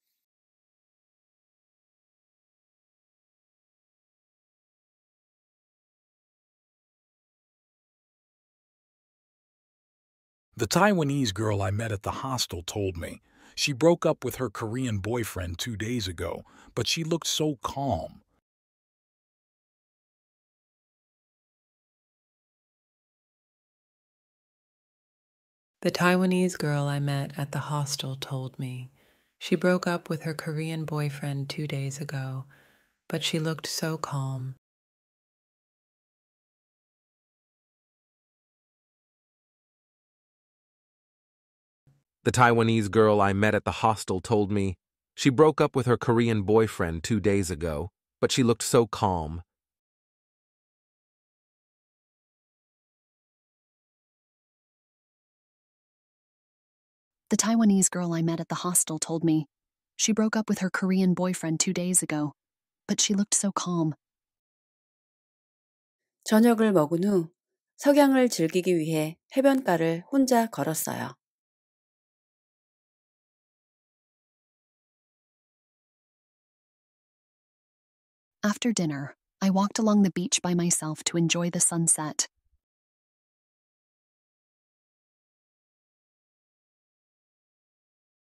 The Taiwanese girl I met at the hostel told me she broke up with her Korean boyfriend two days ago, but she looked so calm. The Taiwanese girl I met at the hostel told me she broke up with her Korean boyfriend two days ago, but she looked so calm. The Taiwanese girl I met at the hostel told me she broke up with her Korean boyfriend two days ago, but she looked so calm. The Taiwanese girl I met at the hostel told me she broke up with her Korean boyfriend two days ago, but she looked so calm. 저녁을 먹은 후 석양을 즐기기 위해 해변가를 혼자 걸었어요. After dinner, I walked along the beach by myself to enjoy the sunset.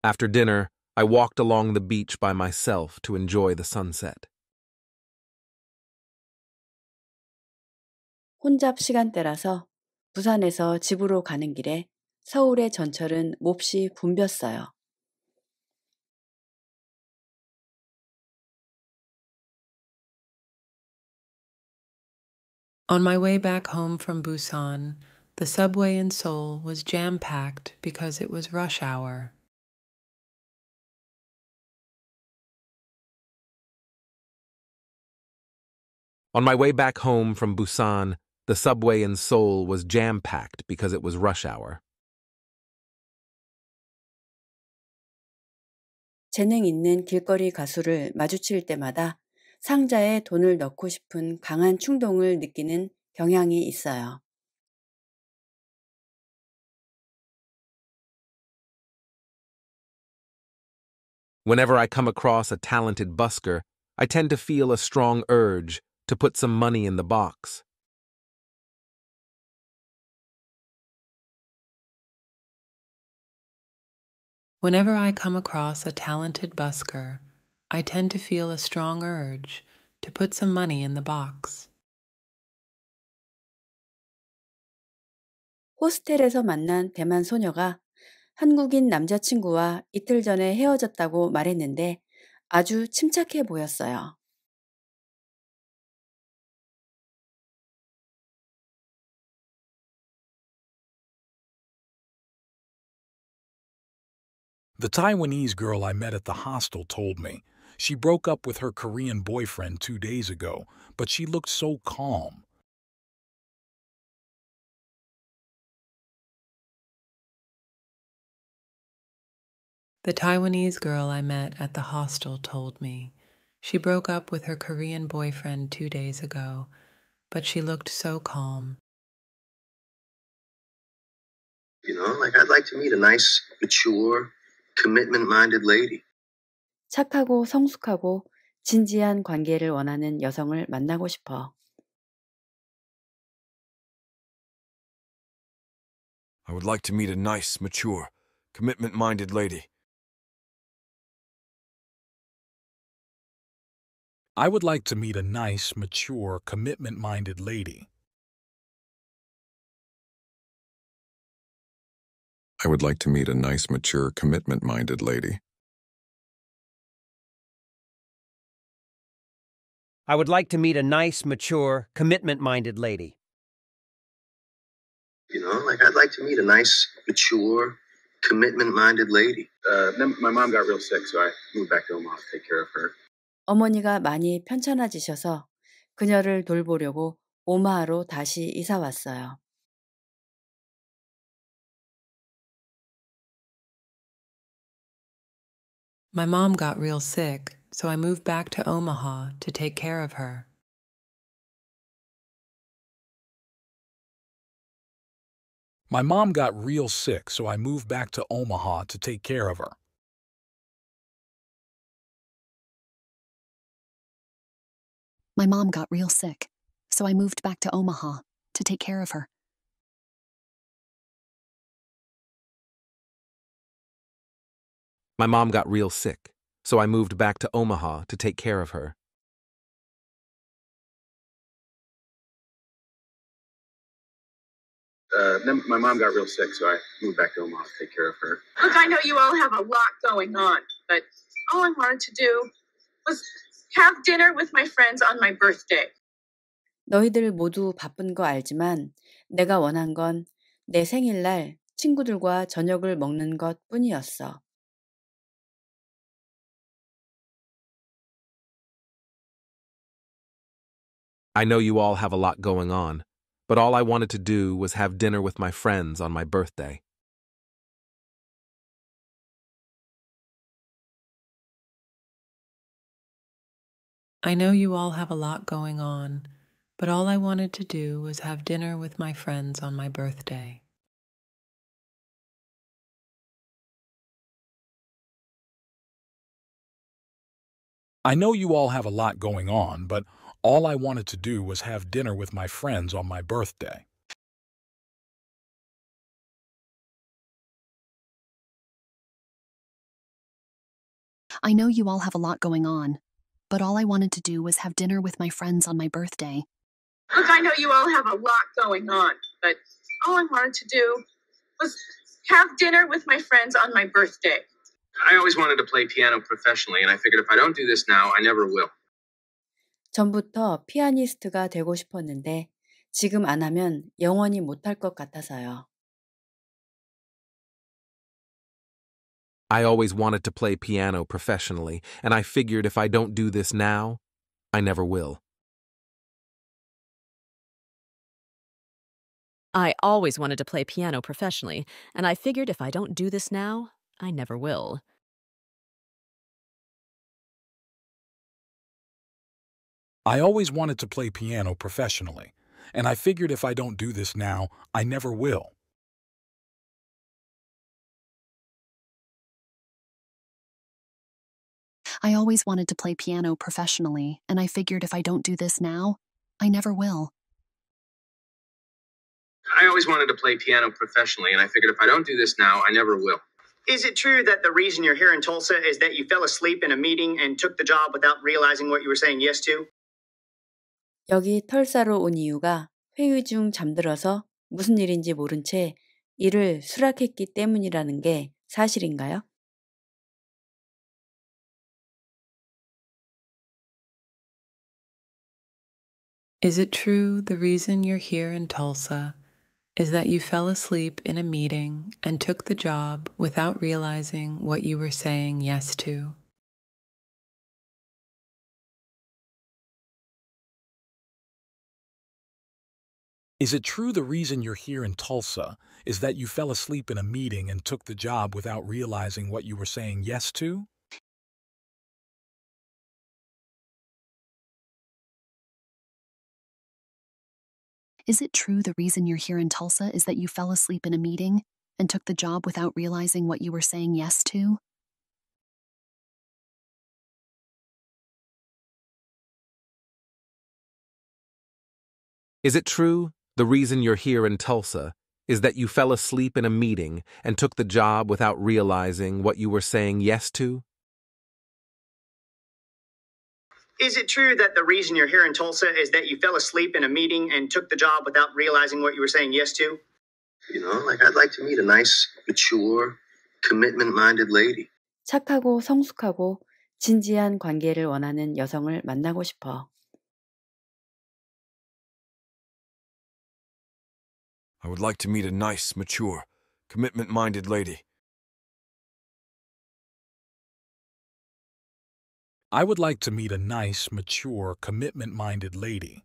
After dinner, I walked along the beach by myself to enjoy the sunset. 혼잡 시간대라서 부산에서 집으로 가는 길에 서울의 전철은 몹시 붐볐어요. On my way back home from Busan, the subway in Seoul was jam packed because it was rush hour. On my way back home from Busan, the subway in Seoul was jam packed because it was rush hour. 재능 있는 길거리 가수를 마주칠 때마다 상자에 돈을 넣고 싶은 강한 충동을 느끼는 경향이 Whenever I come across a talented busker, I tend to feel a strong urge to put some money in the box. Whenever I come across a talented busker, I tend to feel a strong urge to put some money in the box. 호스텔에서 만난 대만 소녀가 한국인 남자친구와 이틀 전에 헤어졌다고 말했는데 아주 침착해 보였어요. The Taiwanese girl I met at the hostel told me She broke up with her Korean boyfriend two days ago, but she looked so calm. The Taiwanese girl I met at the hostel told me she broke up with her Korean boyfriend two days ago, but she looked so calm. You know, like I'd like to meet a nice, mature, commitment minded lady 착하고 성숙하고 진지한 관계를 원하는 여성을 만나고 싶어. I would like to meet a nice, mature, commitment-minded lady. I would like to meet a nice, mature, commitment-minded lady. I would like to meet a nice, mature, commitment-minded lady. I would like to meet a nice, mature, commitment-minded lady. You know, like I'd like to meet a nice, mature, commitment-minded lady. Uh, my mom got real sick, so I moved back to Omaha to take care of her. 어머니가 많이 편찮아지셔서 그녀를 돌보려고 오마하로 다시 이사 왔어요. My mom got real sick, so I moved back to Omaha to take care of her. My mom got real sick, so I moved back to Omaha to take care of her. My mom got real sick, so I moved back to Omaha to take care of her. My mom got real sick, so I moved back to Omaha to take care of her. Uh, then my mom got real sick, so I moved back to Omaha to take care of her. Look, I know you all have a lot going on, but all I wanted to do was have dinner with my friends on my birthday. 너희들 모두 바쁜 거 알지만 내가 원한 건 내 생일날 친구들과 저녁을 먹는 것 뿐이었어. I know you all have a lot going on, but all I wanted to do was have dinner with my friends on my birthday. I know you all have a lot going on, but all I wanted to do was have dinner with my friends on my birthday. I know you all have a lot going on, but all I wanted to do was have dinner with my friends on my birthday. I know you all have a lot going on, but all I wanted to do was have dinner with my friends on my birthday. Look, I know you all have a lot going on, but all I wanted to do was have dinner with my friends on my birthday. I always wanted to play piano professionally, and I figured if I don't do this now, I never will. 전부터 피아니스트가 되고 싶었는데 지금 안 하면 영원히 못할 것 같아서요. I always wanted to play piano professionally, and I figured if I don't do this now, I never will. I always wanted to play piano professionally, and I figured if I don't do this now, I never will. I always wanted to play piano professionally, and I figured if I don't do this now, I never will. I always wanted to play piano professionally, and I figured if I don't do this now, I never will. I always wanted to play piano professionally, and I figured if I don't do this now, I never will. Is it true that the reason you're here in Tulsa is that you fell asleep in a meeting and took the job without realizing what you were saying yes to? 여기 털사로 온 이유가 회의 중 잠들어서 무슨 일인지 모른 채 이를 수락했기 때문이라는 게 사실인가요? Is it true the reason you're here in Tulsa is that you fell asleep in a meeting and took the job without realizing what you were saying yes to? Is it true the reason you're here in Tulsa is that you fell asleep in a meeting and took the job without realizing what you were saying yes to? Is it true the reason you're here in Tulsa is that you fell asleep in a meeting and took the job without realizing what you were saying yes to? Is it true the reason you're here in Tulsa is that you fell asleep in a meeting and took the job without realizing what you were saying yes to? Is it true that the reason you're here in Tulsa is that you fell asleep in a meeting and took the job without realizing what you were saying yes to? You know, like I'd like to meet a nice, mature, commitment-minded lady. 착하고 성숙하고 진지한 관계를 원하는 여성을 만나고 싶어. I would like to meet a nice, mature, commitment-minded lady. I would like to meet a nice, mature, commitment-minded lady.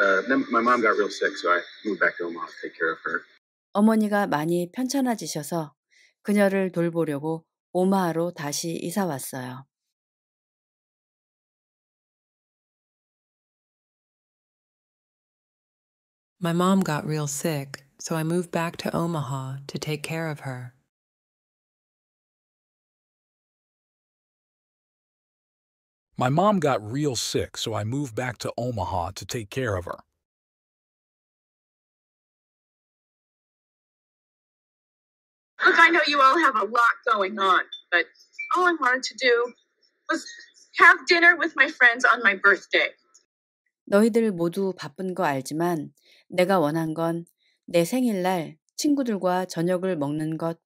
Uh, my mom got real sick, so I moved back to Omaha to take care of her. 어머니가 많이 편찮아지셔서 그녀를 돌보려고 오마하로 다시 이사 왔어요. My mom got real sick, so I moved back to Omaha to take care of her. My mom got real sick, so I moved back to Omaha to take care of her. Look, I know you all have a lot going on, but all I wanted to do was have dinner with my friends on my birthday. 너희들 모두 바쁜 거 알지만 내가 원한 생일날 친구들과 저녁을 먹는 것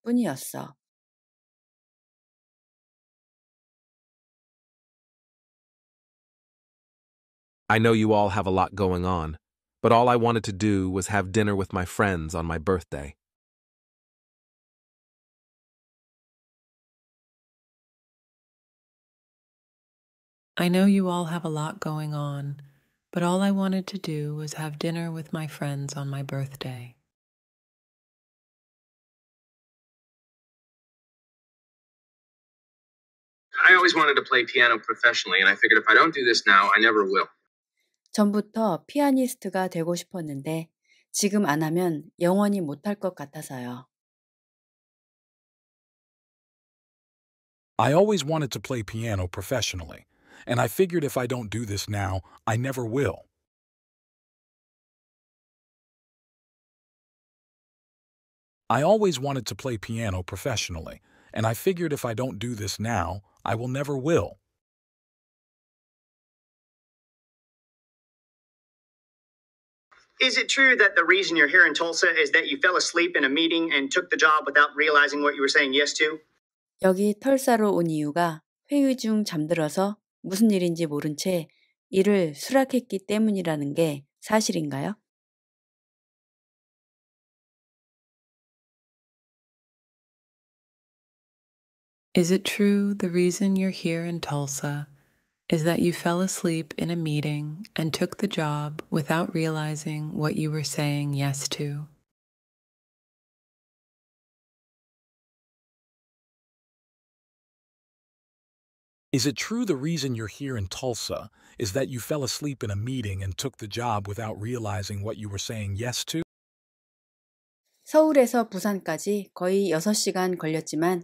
I know you all have a lot going on, but all I wanted to do was have dinner with my friends on my birthday. I know you all have a lot going on, but all I wanted to do was have dinner with my friends on my birthday. I always wanted to play piano professionally, and I figured if I don't do this now, I never will. 전부터 피아니스트가 되고 싶었는데 지금 안 하면 영원히 못 할 것 같아서요. I always wanted to play piano professionally, and I figured if I don't do this now, I never will. I always wanted to play piano professionally, and I figured if I don't do this now, I will never will. Is it true that the reason you're here in Tulsa is that you fell asleep in a meeting and took the job without realizing what you were saying yes to? 여기 털사로 온 이유가 회의 중 잠들어서 무슨 일인지 모른 채 이를 수락했기 때문이라는 게 Is it true the reason you're here in Tulsa is that you fell asleep in a meeting and took the job without realizing what you were saying yes to? Is it true the reason you're here in Tulsa is that you fell asleep in a meeting and took the job without realizing what you were saying yes to? 서울에서 부산까지 거의 6시간 걸렸지만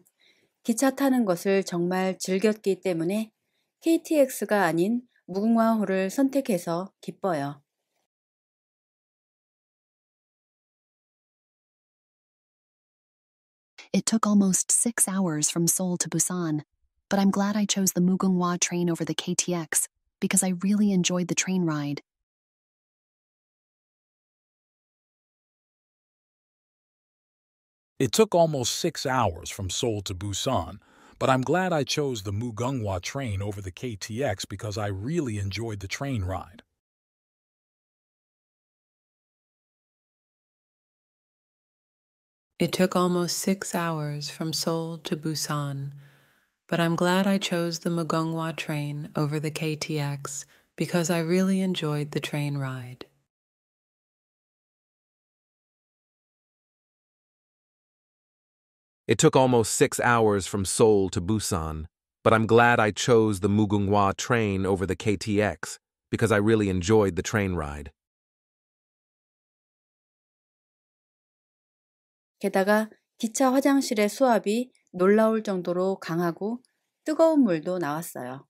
기차 타는 것을 정말 즐겼기 때문에 KTX가 아닌 무궁화호를 선택해서 기뻐요. It took almost six hours from Seoul to Busan but I'm glad I chose the Mugunghwa train over the KTX because I really enjoyed the train ride. It took almost six hours from Seoul to Busan, but I'm glad I chose the Mugunghwa train over the KTX because I really enjoyed the train ride. It took almost six hours from Seoul to Busan, but I'm glad I chose the Mugongwa train over the KTX because I really enjoyed the train ride. It took almost six hours from Seoul to Busan, but I'm glad I chose the Mugungwa train over the KTX because I really enjoyed the train ride. 게다가 기차 화장실의 수압이 놀라울 정도로 강하고 뜨거운 물도 나왔어요.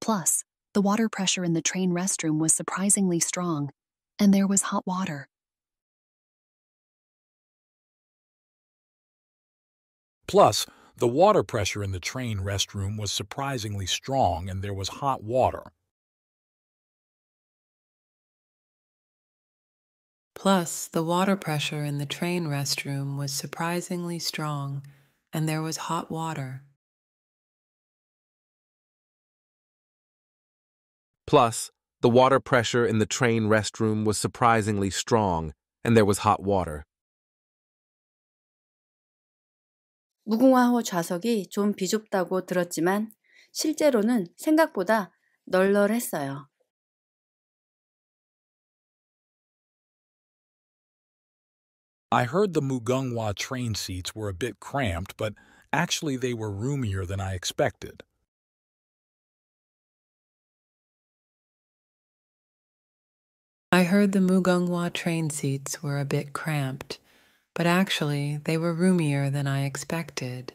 Plus, the water pressure in the train restroom was surprisingly strong, and there was hot water. Plus, the water pressure in the train restroom was surprisingly strong, and there was hot water. Plus, the water pressure in the train restroom was surprisingly strong, and there was hot water. Plus, the water pressure in the train restroom was surprisingly strong, and there was hot water. 무궁화호 좌석이 좀 비좁다고 들었지만 실제로는 생각보다 널널했어요. I heard the Mugungwa train seats were a bit cramped, but actually they were roomier than I expected. I heard the Mugungwa train seats were a bit cramped, but actually they were roomier than I expected.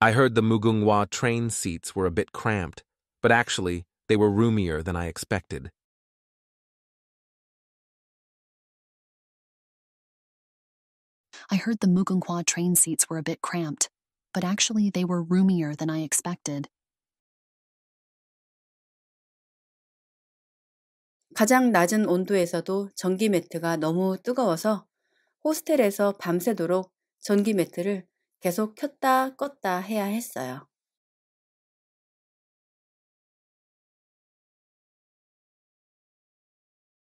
I heard the Mugungwa train seats were a bit cramped, but actually they were roomier than I expected. I heard the Mugunqua train seats were a bit cramped, but actually they were roomier than I expected. 가장 낮은 온도에서도 전기 매트가 너무 뜨거워서 호스텔에서 밤새도록 전기 매트를 계속 켰다 껐다 해야 했어요.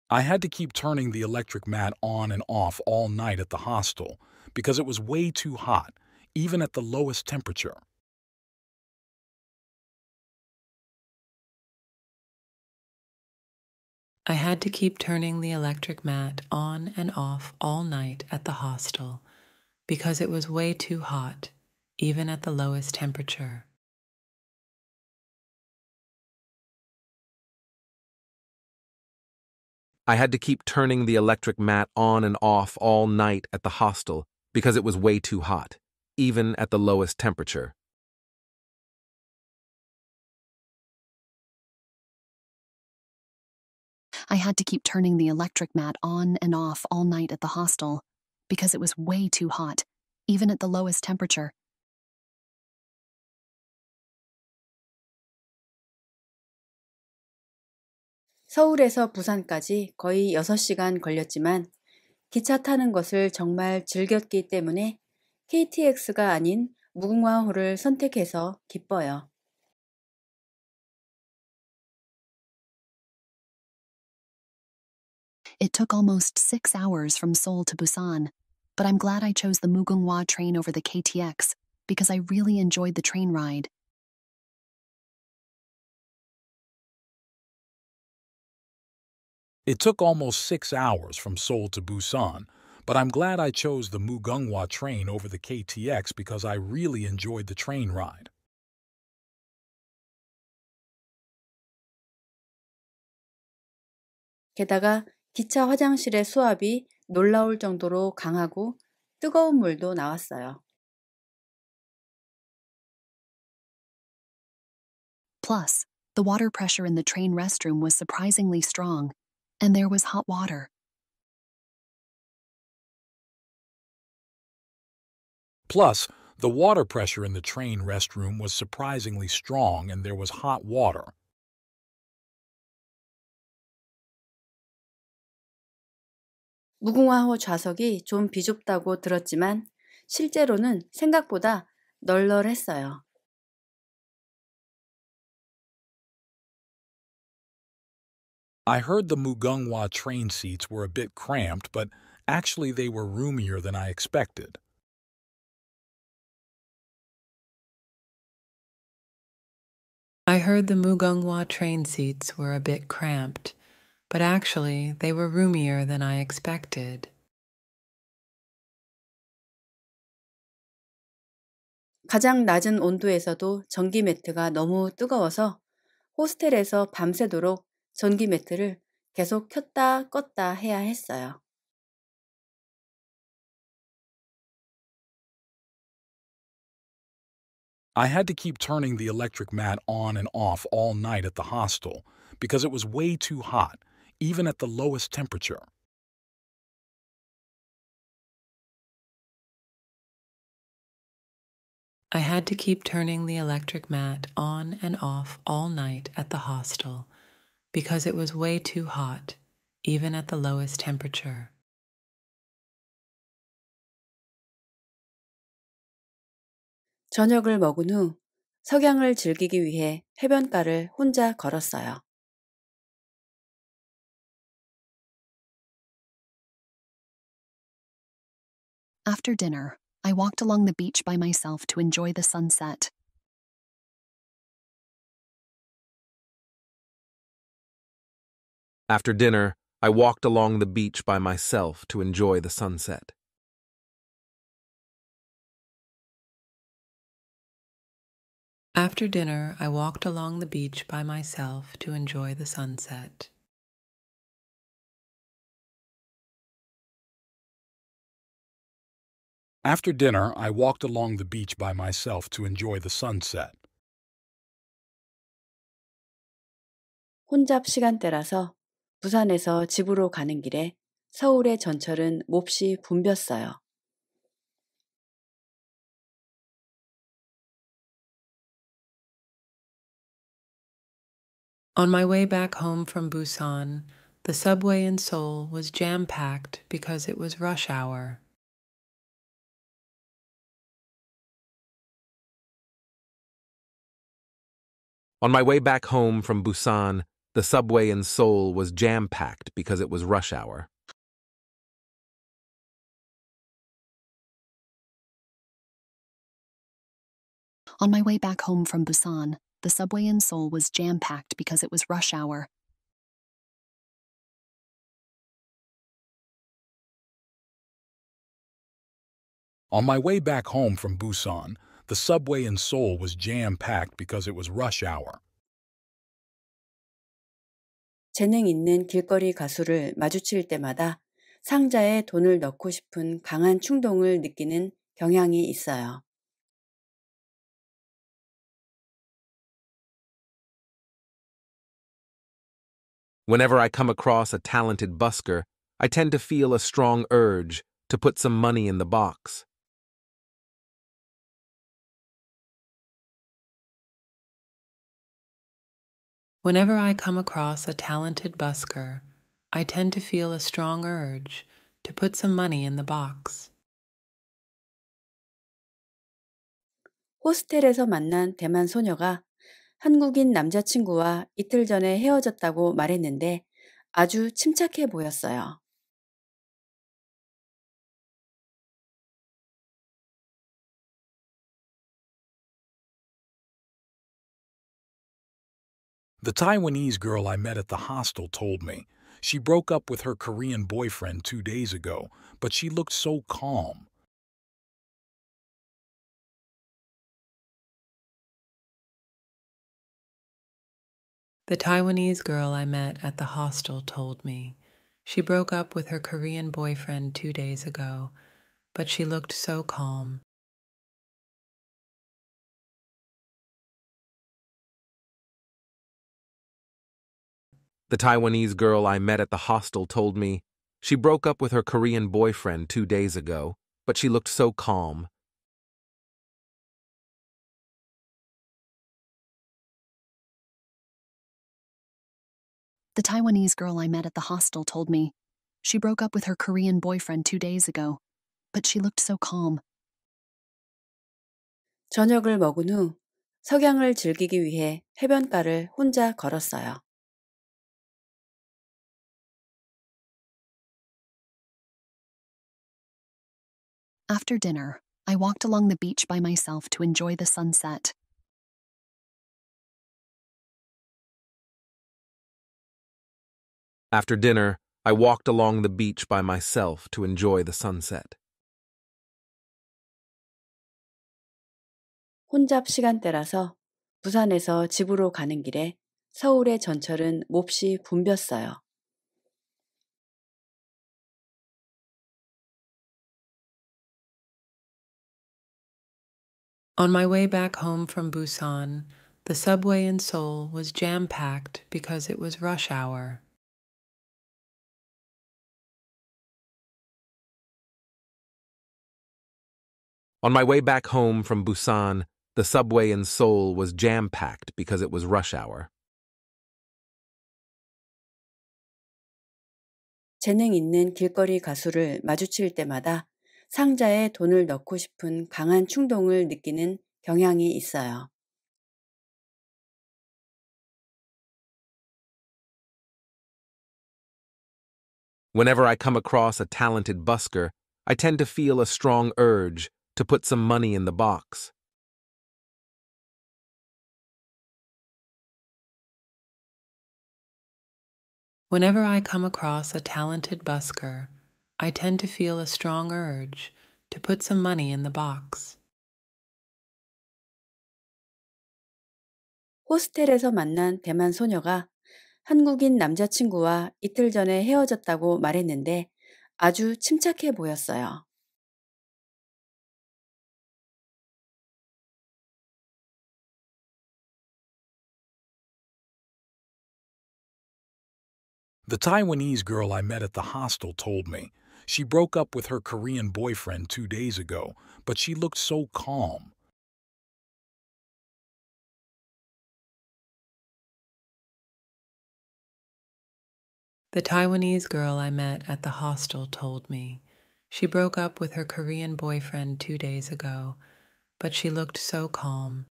I had to keep turning the electric mat on and off all night at the hostel because it was way too hot, even at the lowest temperature. I had to keep turning the electric mat on and off all night at the hostel because it was way too hot, even at the lowest temperature. I had to keep turning the electric mat on and off all night at the hostel because it was way too hot, even at the lowest temperature. I had to keep turning the electric mat on and off all night at the hostel because it was way too hot, even at the lowest temperature. 부산까지 거의 6시간 걸렸지만 기차 타는 것을 정말 즐겼기 때문에 KTX가 아닌 무궁화호를 선택해서 기뻐요. It took almost six hours from Seoul to Busan, but I'm glad I chose the Mugunghwa train over the KTX because I really enjoyed the train ride. It took almost six hours from Seoul to Busan, but I'm glad I chose the Mugungwa train over the KTX because I really enjoyed the train ride. Plus, the water pressure in the train restroom was surprisingly strong, and there was hot water. Plus, the water pressure in the train restroom was surprisingly strong and there was hot water. 무궁화호 좌석이 좀 비좁다고 들었지만 실제로는 생각보다 널널했어요. I heard the Mugungwa train seats were a bit cramped, but actually they were roomier than I expected. I heard the Mugungwa train seats were a bit cramped, but actually they were roomier than I expected. 가장 낮은 온도에서도 전기 매트가 너무 뜨거워서 호스텔에서 밤새도록 I had to keep turning the electric mat on and off all night at the hostel because it was way too hot, even at the lowest temperature. I had to keep turning the electric mat on and off all night at the hostel because it was way too hot, even at the lowest temperature. After dinner, I walked along the beach by myself to enjoy the sunset. After dinner, I walked along the beach by myself to enjoy the sunset. After dinner, I walked along the beach by myself to enjoy the sunset. After dinner, I walked along the beach by myself to enjoy the sunset. 혼잡 시간대라서 부산에서 집으로 가는 길에 서울의 전철은 몹시 붐볐어요. On my way back home from Busan, the subway in Seoul was jam packed because it was rush hour. On my way back home from Busan, the subway in Seoul was jam-packed because it was rush hour. On my way back home from Busan, the subway in Seoul was jam-packed because it was rush hour. On my way back home from Busan, the subway in Seoul was jam-packed because it was rush hour. 재능 있는 길거리 가수를 마주칠 때마다 상자에 돈을 넣고 싶은 강한 충동을 느끼는 경향이 있어요. Whenever I come across a talented busker, I tend to feel a strong urge to put some money in the box. Whenever I come across a talented busker, I tend to feel a strong urge to put some money in the box. 호스텔에서 만난 대만 소녀가 한국인 남자친구와 이틀 전에 헤어졌다고 말했는데 아주 침착해 보였어요. The Taiwanese girl I met at the hostel told me she broke up with her Korean boyfriend two days ago, but she looked so calm. The Taiwanese girl I met at the hostel told me she broke up with her Korean boyfriend two days ago, but she looked so calm. The Taiwanese girl I met at the hostel told me she broke up with her Korean boyfriend two days ago, but she looked so calm. The Taiwanese girl I met at the hostel told me she broke up with her Korean boyfriend two days ago, but she looked so calm. 저녁을 먹은 후 석양을 즐기기 위해 해변가를 혼자 걸었어요. After dinner, I walked along the beach by myself to enjoy the sunset. After dinner, I walked along the beach by myself to enjoy the sunset. 혼잡 시간대라서 부산에서 집으로 가는 길에 서울의 전철은 몹시 붐볐어요. On my way back home from Busan, the subway in Seoul was jam packed because it was rush hour. On my way back home from Busan, the subway in Seoul was jam packed because it was rush hour. 재능 있는 길거리 가수를 마주칠 때마다 상자에 돈을 넣고 싶은 강한 충동을 느끼는 경향이 있어요. Whenever I come across a talented busker, I tend to feel a strong urge to put some money in the box. Whenever I come across a talented busker, I tend to feel a strong urge to put some money in the box. 호스텔에서 만난 대만 소녀가 한국인 남자친구와 이틀 전에 헤어졌다고 말했는데 아주 침착해 보였어요. The Taiwanese girl I met at the hostel told me She broke up with her Korean boyfriend two days ago, but she looked so calm. The Taiwanese girl I met at the hostel told me she broke up with her Korean boyfriend two days ago, but she looked so calm.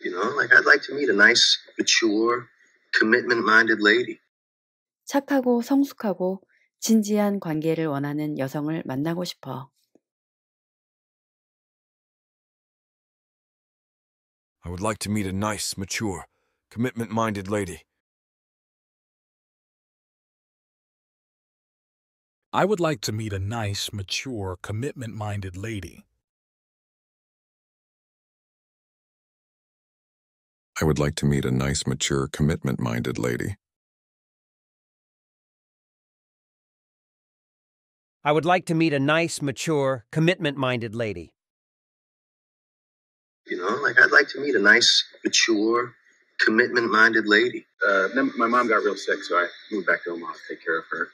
You know, like I'd like to meet a nice, mature, commitment minded lady. 착하고 성숙하고 진지한 관계를 원하는 여성을 만나고 싶어. I would like to meet a nice, mature, commitment-minded lady. I would like to meet a nice, mature, commitment-minded lady. I would like to meet a nice, mature, commitment-minded lady. I would like to meet a nice, mature, commitment-minded lady. You know, like I'd like to meet a nice, mature, commitment-minded lady. Uh, my mom got real sick, so I moved back to Omaha to take care of her.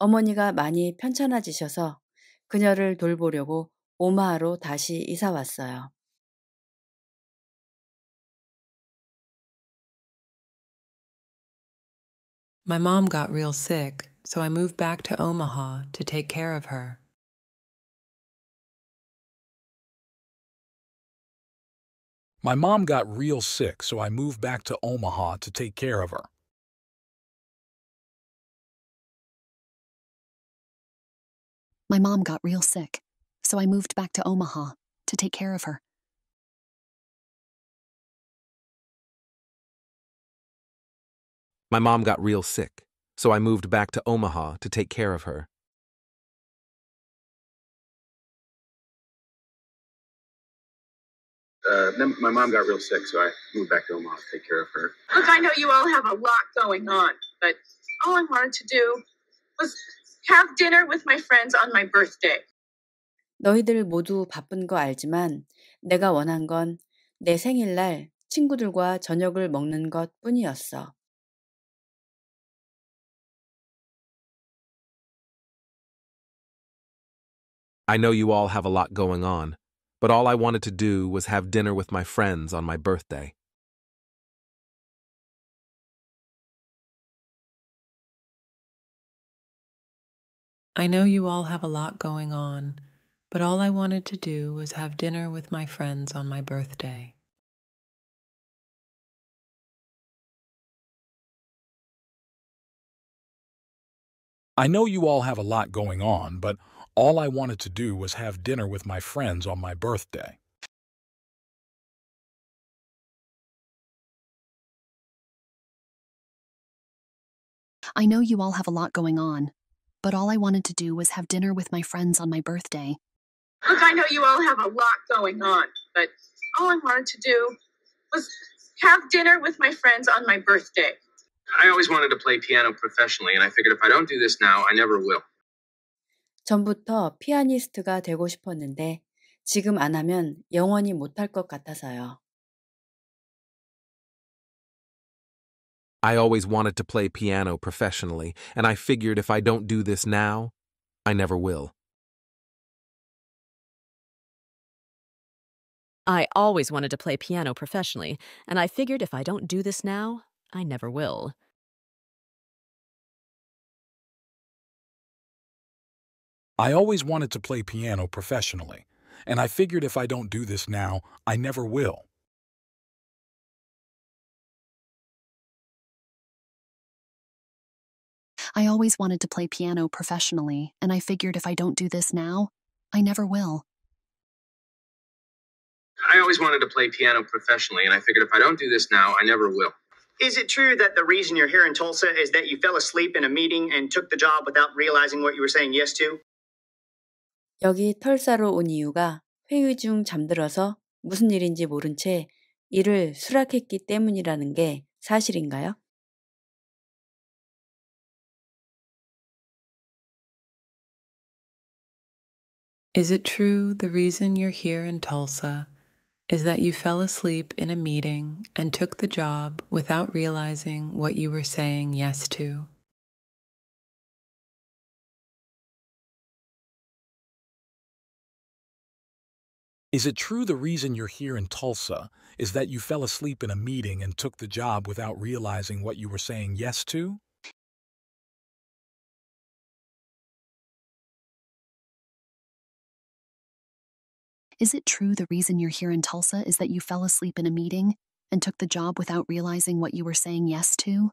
어머니가 많이 편찮아지셔서 그녀를 돌보려고 오마하로 다시 이사 왔어요. My mom got real sick, so I moved back to Omaha to take care of her. My mom got real sick, so I moved back to Omaha to take care of her. My mom got real sick, so I moved back to Omaha to take care of her. My mom got real sick, so I moved back to Omaha to take care of her. Uh, then my mom got real sick, so I moved back to Omaha to take care of her. Look, I know you all have a lot going on, but all I wanted to do was have dinner with my friends on my birthday. 너희들 모두 바쁜 거 알지만 내가 원한 건 내 생일날 친구들과 저녁을 먹는 것 뿐이었어. I know you all have a lot going on, but all I wanted to do was have dinner with my friends on my birthday. I know you all have a lot going on, but all I wanted to do was have dinner with my friends on my birthday. I know you all have a lot going on, but all I wanted to do was have dinner with my friends on my birthday. I know you all have a lot going on, but all I wanted to do was have dinner with my friends on my birthday. Look, I know you all have a lot going on, but all I wanted to do was have dinner with my friends on my birthday. I always wanted to play piano professionally, and I figured if I don't do this now, I never will. 전부터 피아니스트가 되고 싶었는데 지금 안 하면 영원히 못할 것 같아서요. I always wanted to play piano professionally, and I figured if I don't do this now, I never will. I always wanted to play piano professionally, and I figured if I don't do this now, I never will. I always wanted to play piano professionally, and I figured if I don't do this now, I never will. I always wanted to play piano professionally, and I figured if I don't do this now, I never will. I always wanted to play piano professionally, and I figured if I don't do this now, I never will. Is it true that the reason you're here in Tulsa is that you fell asleep in a meeting and took the job without realizing what you were saying yes to? 여기 털사로 온 이유가 회의 중 잠들어서 무슨 일인지 모른 채 이를 수락했기 때문이라는 게 사실인가요? Is it true the reason you're here in Tulsa is that you fell asleep in a meeting and took the job without realizing what you were saying yes to? Is it true the reason you're here in Tulsa is that you fell asleep in a meeting and took the job without realizing what you were saying yes to? Is it true the reason you're here in Tulsa is that you fell asleep in a meeting and took the job without realizing what you were saying yes to?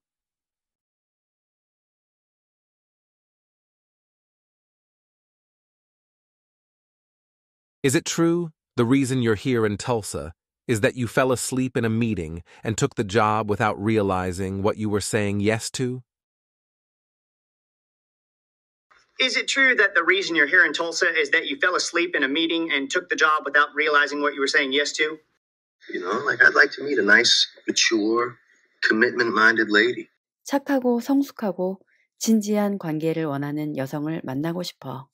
Is it true the reason you're here in Tulsa is that you fell asleep in a meeting and took the job without realizing what you were saying yes to? Is it true that the reason you're here in Tulsa is that you fell asleep in a meeting and took the job without realizing what you were saying yes to? You know, like I'd like to meet a nice, mature, commitment-minded lady. 착하고 성숙하고 진지한 관계를 원하는 여성을 만나고 싶어.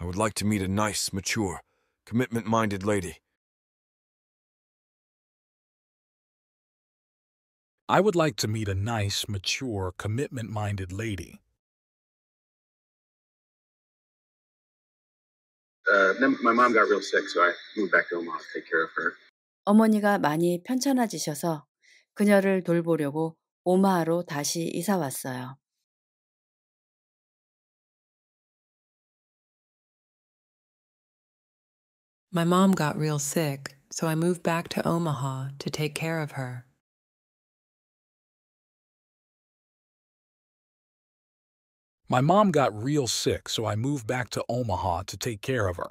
I would like to meet a nice, mature, commitment-minded lady. I would like to meet a nice, mature, commitment-minded lady. Uh, my mom got real sick, so I moved back to Omaha to take care of her. 어머니가 많이 편찮아지셔서 그녀를 돌보려고 오마하로 다시 이사 왔어요. My mom got real sick, so I moved back to Omaha to take care of her. My mom got real sick, so I moved back to Omaha to take care of her.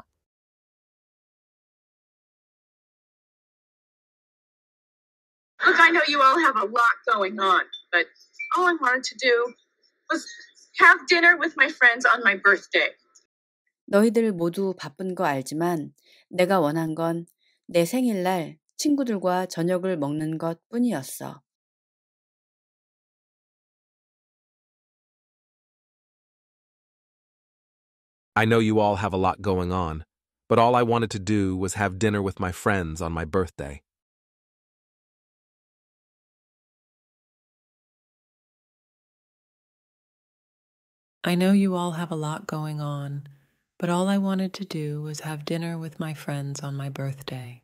Look, I know you all have a lot going on, but all I wanted to do was have dinner with my friends on my birthday. 너희들 모두 바쁜 거 알지만 내가 원한 건 내 생일날 친구들과 저녁을 먹는 것 뿐이었어. I know you all have a lot going on, but all I wanted to do was have dinner with my friends on my birthday. I know you all have a lot going on, but all I wanted to do was have dinner with my friends on my birthday.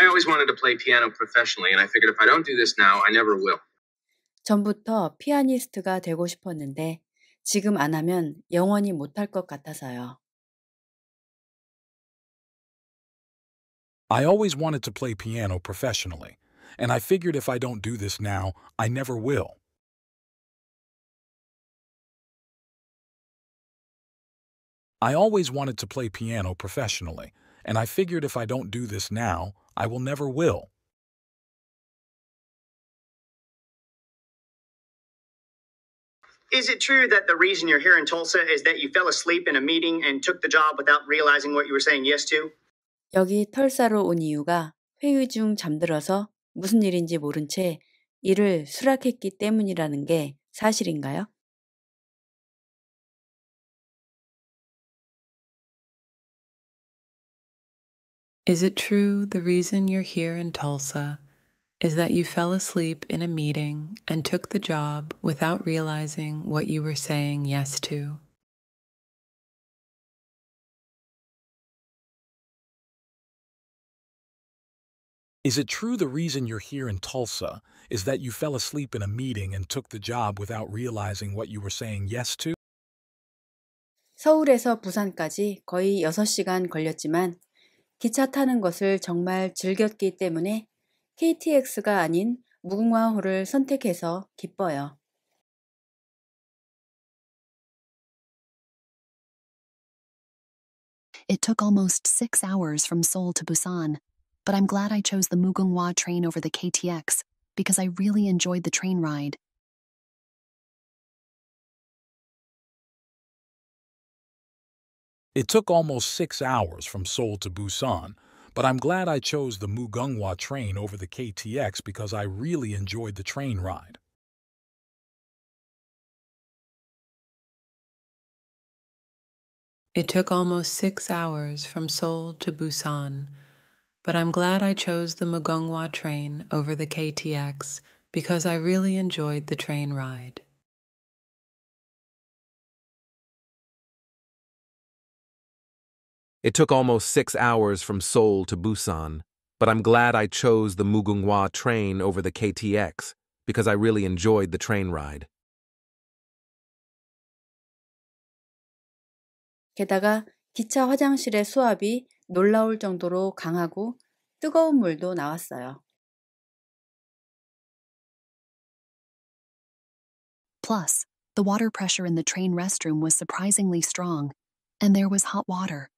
I always wanted to play piano professionally, and I figured if I don't do this now, I never will. 전부터 피아니스트가 되고 싶었는데 지금 안 하면 영원히 못 할 것 같아서요. I always wanted to play piano professionally, and I figured if I don't do this now, I never will. I always wanted to play piano professionally, and I figured if I don't do this now, I will never will. Is it true that the reason you're here in Tulsa is that you fell asleep in a meeting and took the job without realizing what you were saying yes to? 여기 털사로 온 이유가 회의 중 잠들어서 is it true the reason you're here in Tulsa is that you fell asleep in a meeting and took the job without realizing what you were saying yes to? Is it true the reason you're here in Tulsa is that you fell asleep in a meeting and took the job without realizing what you were saying yes to? 서울에서 부산까지 거의 6시간 걸렸지만 기차 타는 것을 정말 즐겼기 때문에 KTX가 아닌 무궁화호를 선택해서 기뻐요. It took almost six hours from Seoul to Busan, but I'm glad I chose the Mugungwa train over the KTX because I really enjoyed the train ride. It took almost six hours from Seoul to Busan, but I'm glad I chose the Mugungwa train over the KTX because I really enjoyed the train ride. It took almost six hours from Seoul to Busan, but I'm glad I chose the Mugongwa train over the KTX because I really enjoyed the train ride. It took almost six hours from Seoul to Busan, but I'm glad I chose the Mugungwa train over the KTX because I really enjoyed the train ride. 게다가 기차 화장실의 수압이 놀라울 정도로 강하고 뜨거운 물도 나왔어요. Plus, the water pressure in the train restroom was surprisingly strong, and there was hot water.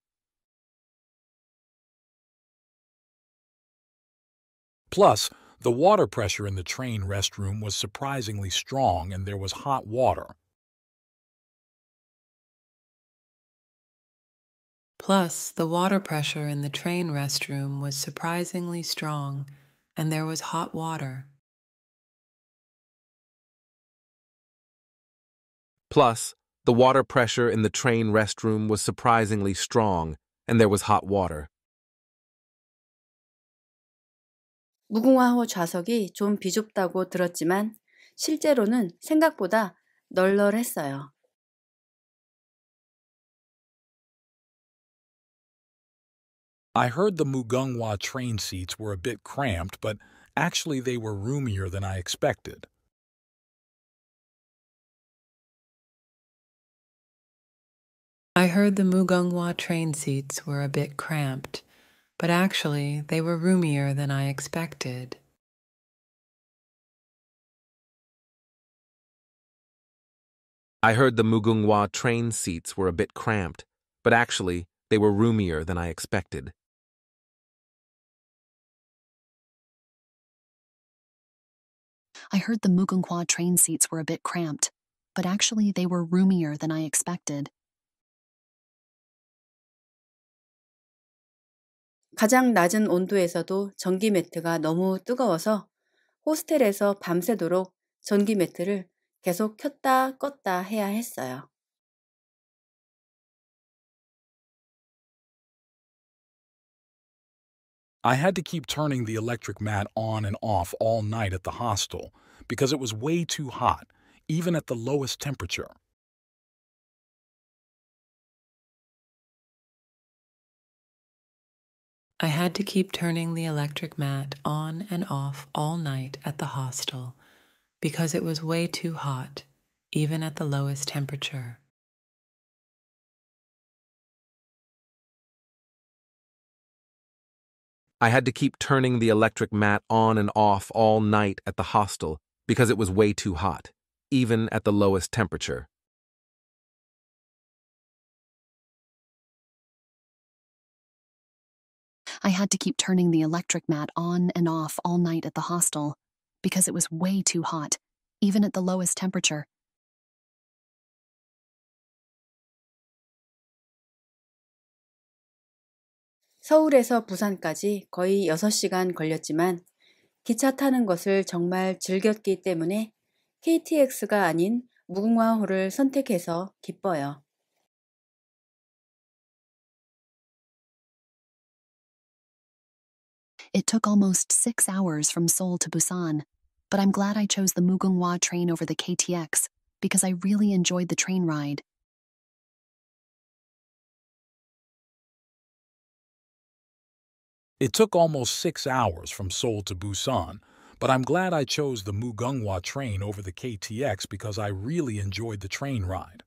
Plus, the water pressure in the train restroom was surprisingly strong, and there was hot water. Plus, the water pressure in the train restroom was surprisingly strong, and there was hot water. Plus, the water pressure in the train restroom was surprisingly strong, and there was hot water. 무궁화호 좌석이 좀 비좁다고 들었지만 실제로는 생각보다 널널했어요. I heard the Mugungwa train seats were a bit cramped, but actually they were roomier than I expected. I heard the Mugungwa train seats were a bit cramped, but actually they were roomier than I expected. I heard the Mugungwa train seats were a bit cramped, but actually they were roomier than I expected. I heard the Mugunqua train seats were a bit cramped, but actually they were roomier than I expected. 가장 낮은 온도에서도 전기 매트가 너무 뜨거워서 호스텔에서 밤새도록 전기 매트를 계속 켰다 껐다 해야 했어요. I had to keep turning the electric mat on and off all night at the hostel because it was way too hot, even at the lowest temperature. I had to keep turning the electric mat on and off all night at the hostel because it was way too hot, even at the lowest temperature. I had to keep turning the electric mat on and off all night at the hostel because it was way too hot, even at the lowest temperature. I had to keep turning the electric mat on and off all night at the hostel because it was way too hot, even at the lowest temperature. 부산까지 거의 6시간 걸렸지만 기차 타는 것을 정말 즐겼기 때문에 KTX가 아닌 무궁화호를 선택해서 기뻐요. It took almost s hours from Seoul to Busan, but I'm glad I chose the Mugunghwa train over the KTX because I really enjoyed the train ride. It took almost six hours from Seoul to Busan, but I'm glad I chose the Mugungwa train over the KTX because I really enjoyed the train ride.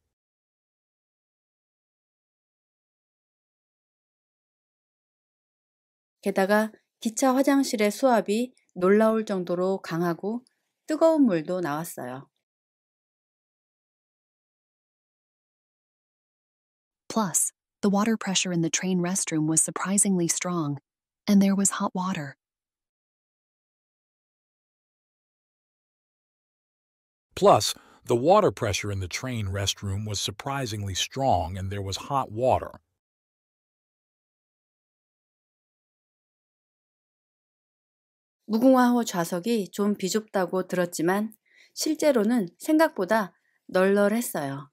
Plus, the water pressure in the train restroom was surprisingly strong, and there was hot water. Plus, the water pressure in the train restroom was surprisingly strong and there was hot water. 무궁화호 좌석이 좀 비좁다고 들었지만 실제로는 생각보다 널널했어요.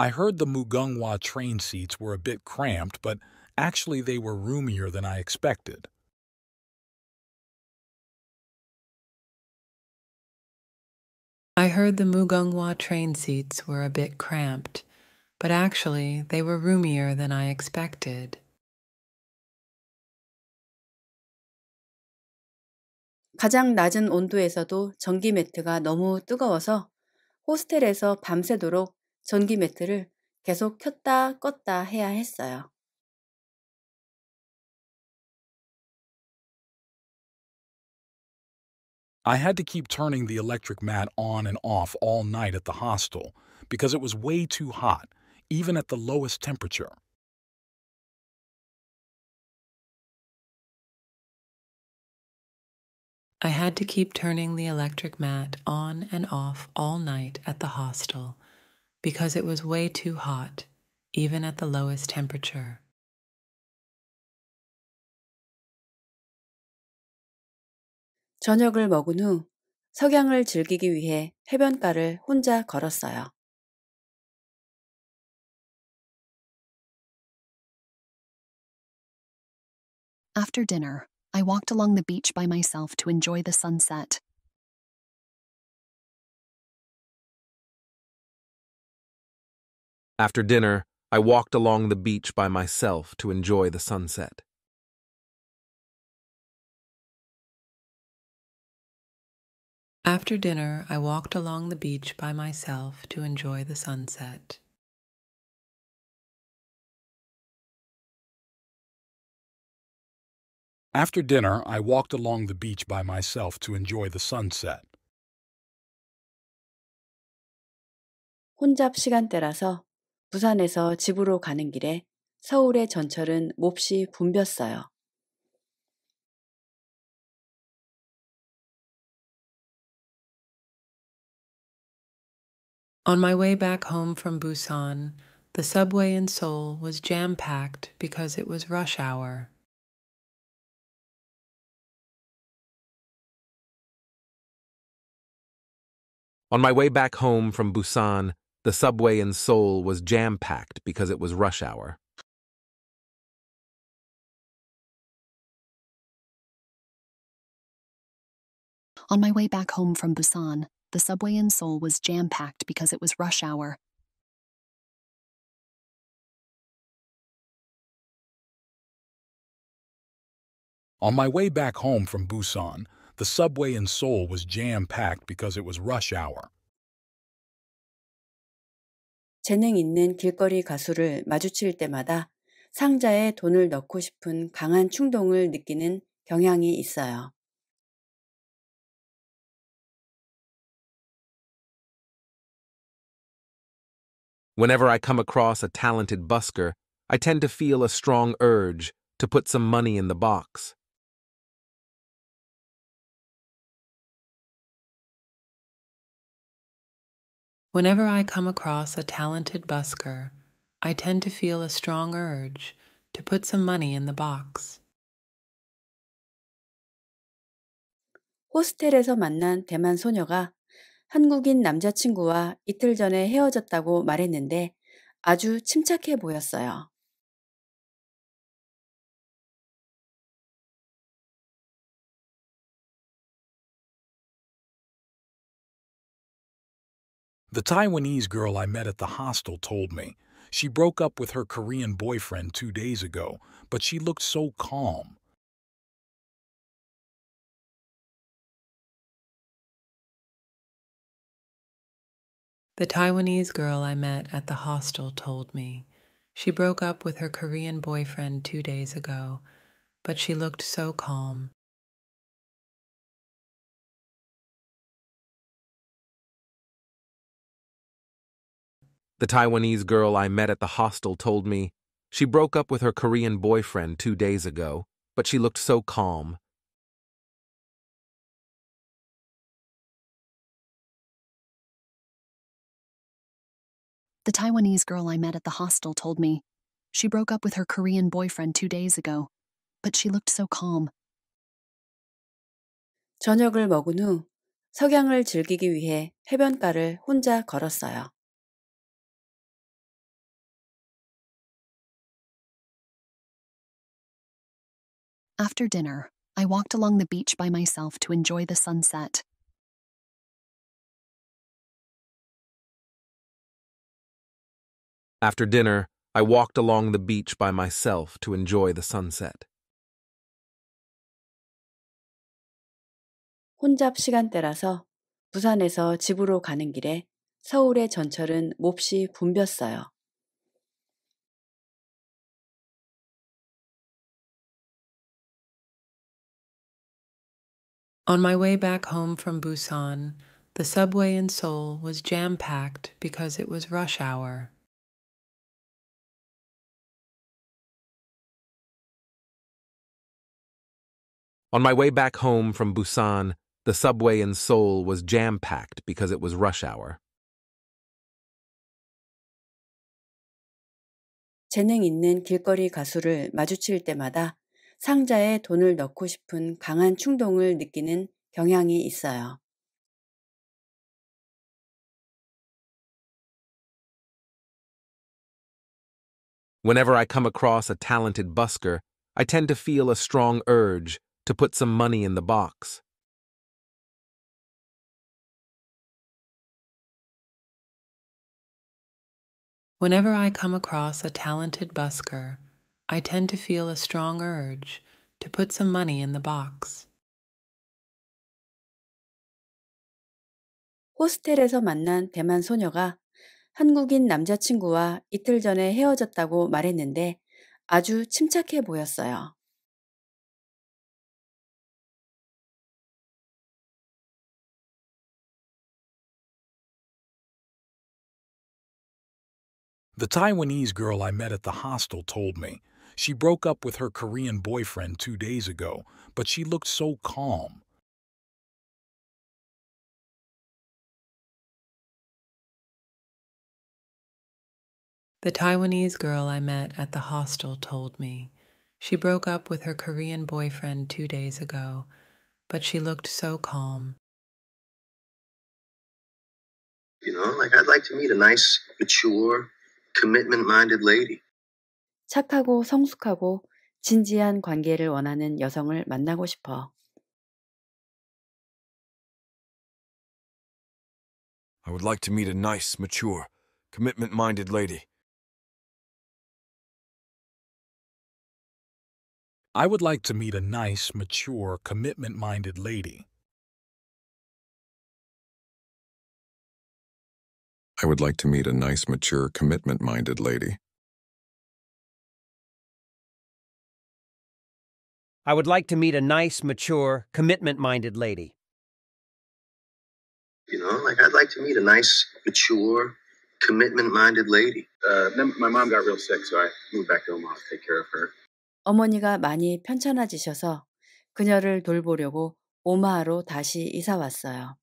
I heard the Mugungwa train seats were a bit cramped, but actually they were roomier than I expected. I heard the Mugungwa train seats were a bit cramped, but actually they were roomier than I expected. 가장 낮은 온도에서도 전기 매트가 너무 뜨거워서 호스텔에서 밤새도록 I had to keep turning the electric mat on and off all night at the hostel because it was way too hot, even at the lowest temperature. I had to keep turning the electric mat on and off all night at the hostel because it was way too hot, even at the lowest temperature. After dinner, I walked along the beach by myself to enjoy the sunset. After dinner, I walked along the beach by myself to enjoy the sunset. After dinner, I walked along the beach by myself to enjoy the sunset. After dinner, I walked along the beach by myself to enjoy the sunset. 혼잡 시간대라서 부산에서 집으로 가는 길에 서울의 전철은 몹시 붐볐어요. On my way back home from Busan, the subway in Seoul was jam packed because it was rush hour. On my way back home from Busan, the subway in Seoul was jam-packed because it was rush hour. On my way back home from Busan, the subway in Seoul was jam-packed because it was rush hour. On my way back home from Busan, the subway in Seoul was jam-packed because it was rush hour. 재능 있는 길거리 가수를 마주칠 때마다 상자에 돈을 넣고 싶은 강한 충동을 느끼는 경향이 있어요. Whenever I come across a talented busker, I tend to feel a strong urge to put some money in the box. Whenever I come across a talented busker, I tend to feel a strong urge to put some money in the box. 호스텔에서 만난 대만 소녀가 한국인 남자친구와 이틀 전에 헤어졌다고 말했는데 아주 침착해 보였어요. The Taiwanese girl I met at the hostel told me she broke up with her Korean boyfriend two days ago, but she looked so calm. The Taiwanese girl I met at the hostel told me she broke up with her Korean boyfriend two days ago, but she looked so calm. The Taiwanese girl I met at the hostel told me she broke up with her Korean boyfriend two days ago, but she looked so calm. The Taiwanese girl I met at the hostel told me she broke up with her Korean boyfriend two days ago, but she looked so calm. 저녁을 먹은 후 석양을 즐기기 위해 해변가를 혼자 걸었어요. After dinner, I walked along the beach by myself to enjoy the sunset. After dinner, I walked along the beach by myself to enjoy the sunset. 혼잡 시간대라서 부산에서 집으로 가는 길에 서울의 전철은 몹시 붐볐어요. On my way back home from Busan, the subway in Seoul was jam packed because it was rush hour. On my way back home from Busan, the subway in Seoul was jam packed because it was rush hour. 재능 있는 길거리 가수를 마주칠 때마다 상자에 돈을 넣고 싶은 강한 충동을 느끼는 경향이 있어요. Whenever I come across a talented busker, I tend to feel a strong urge to put some money in the box. Whenever I come across a talented busker, I tend to feel a strong urge to put some money in the box. 호스텔에서 만난 대만 소녀가 한국인 남자친구와 이틀 전에 헤어졌다고 말했는데 아주 침착해 보였어요. The Taiwanese girl I met at the hostel told me She broke up with her Korean boyfriend two days ago, but she looked so calm. The Taiwanese girl I met at the hostel told me she broke up with her Korean boyfriend two days ago, but she looked so calm. You know, like I'd like to meet a nice, mature, commitment minded lady. I would like to meet a nice, mature, commitment-minded lady. I would like to meet a nice, mature, commitment-minded lady. I would like to meet a nice, mature, commitment-minded lady. I would like to meet a nice, mature, commitment-minded lady. You know, like I'd like to meet a nice, mature, commitment-minded lady. Uh, then my mom got real sick, so I moved back to Omaha to take care of her. 어머니가 많이 편찮아지셔서 그녀를 돌보려고 오마하로 다시 이사 왔어요.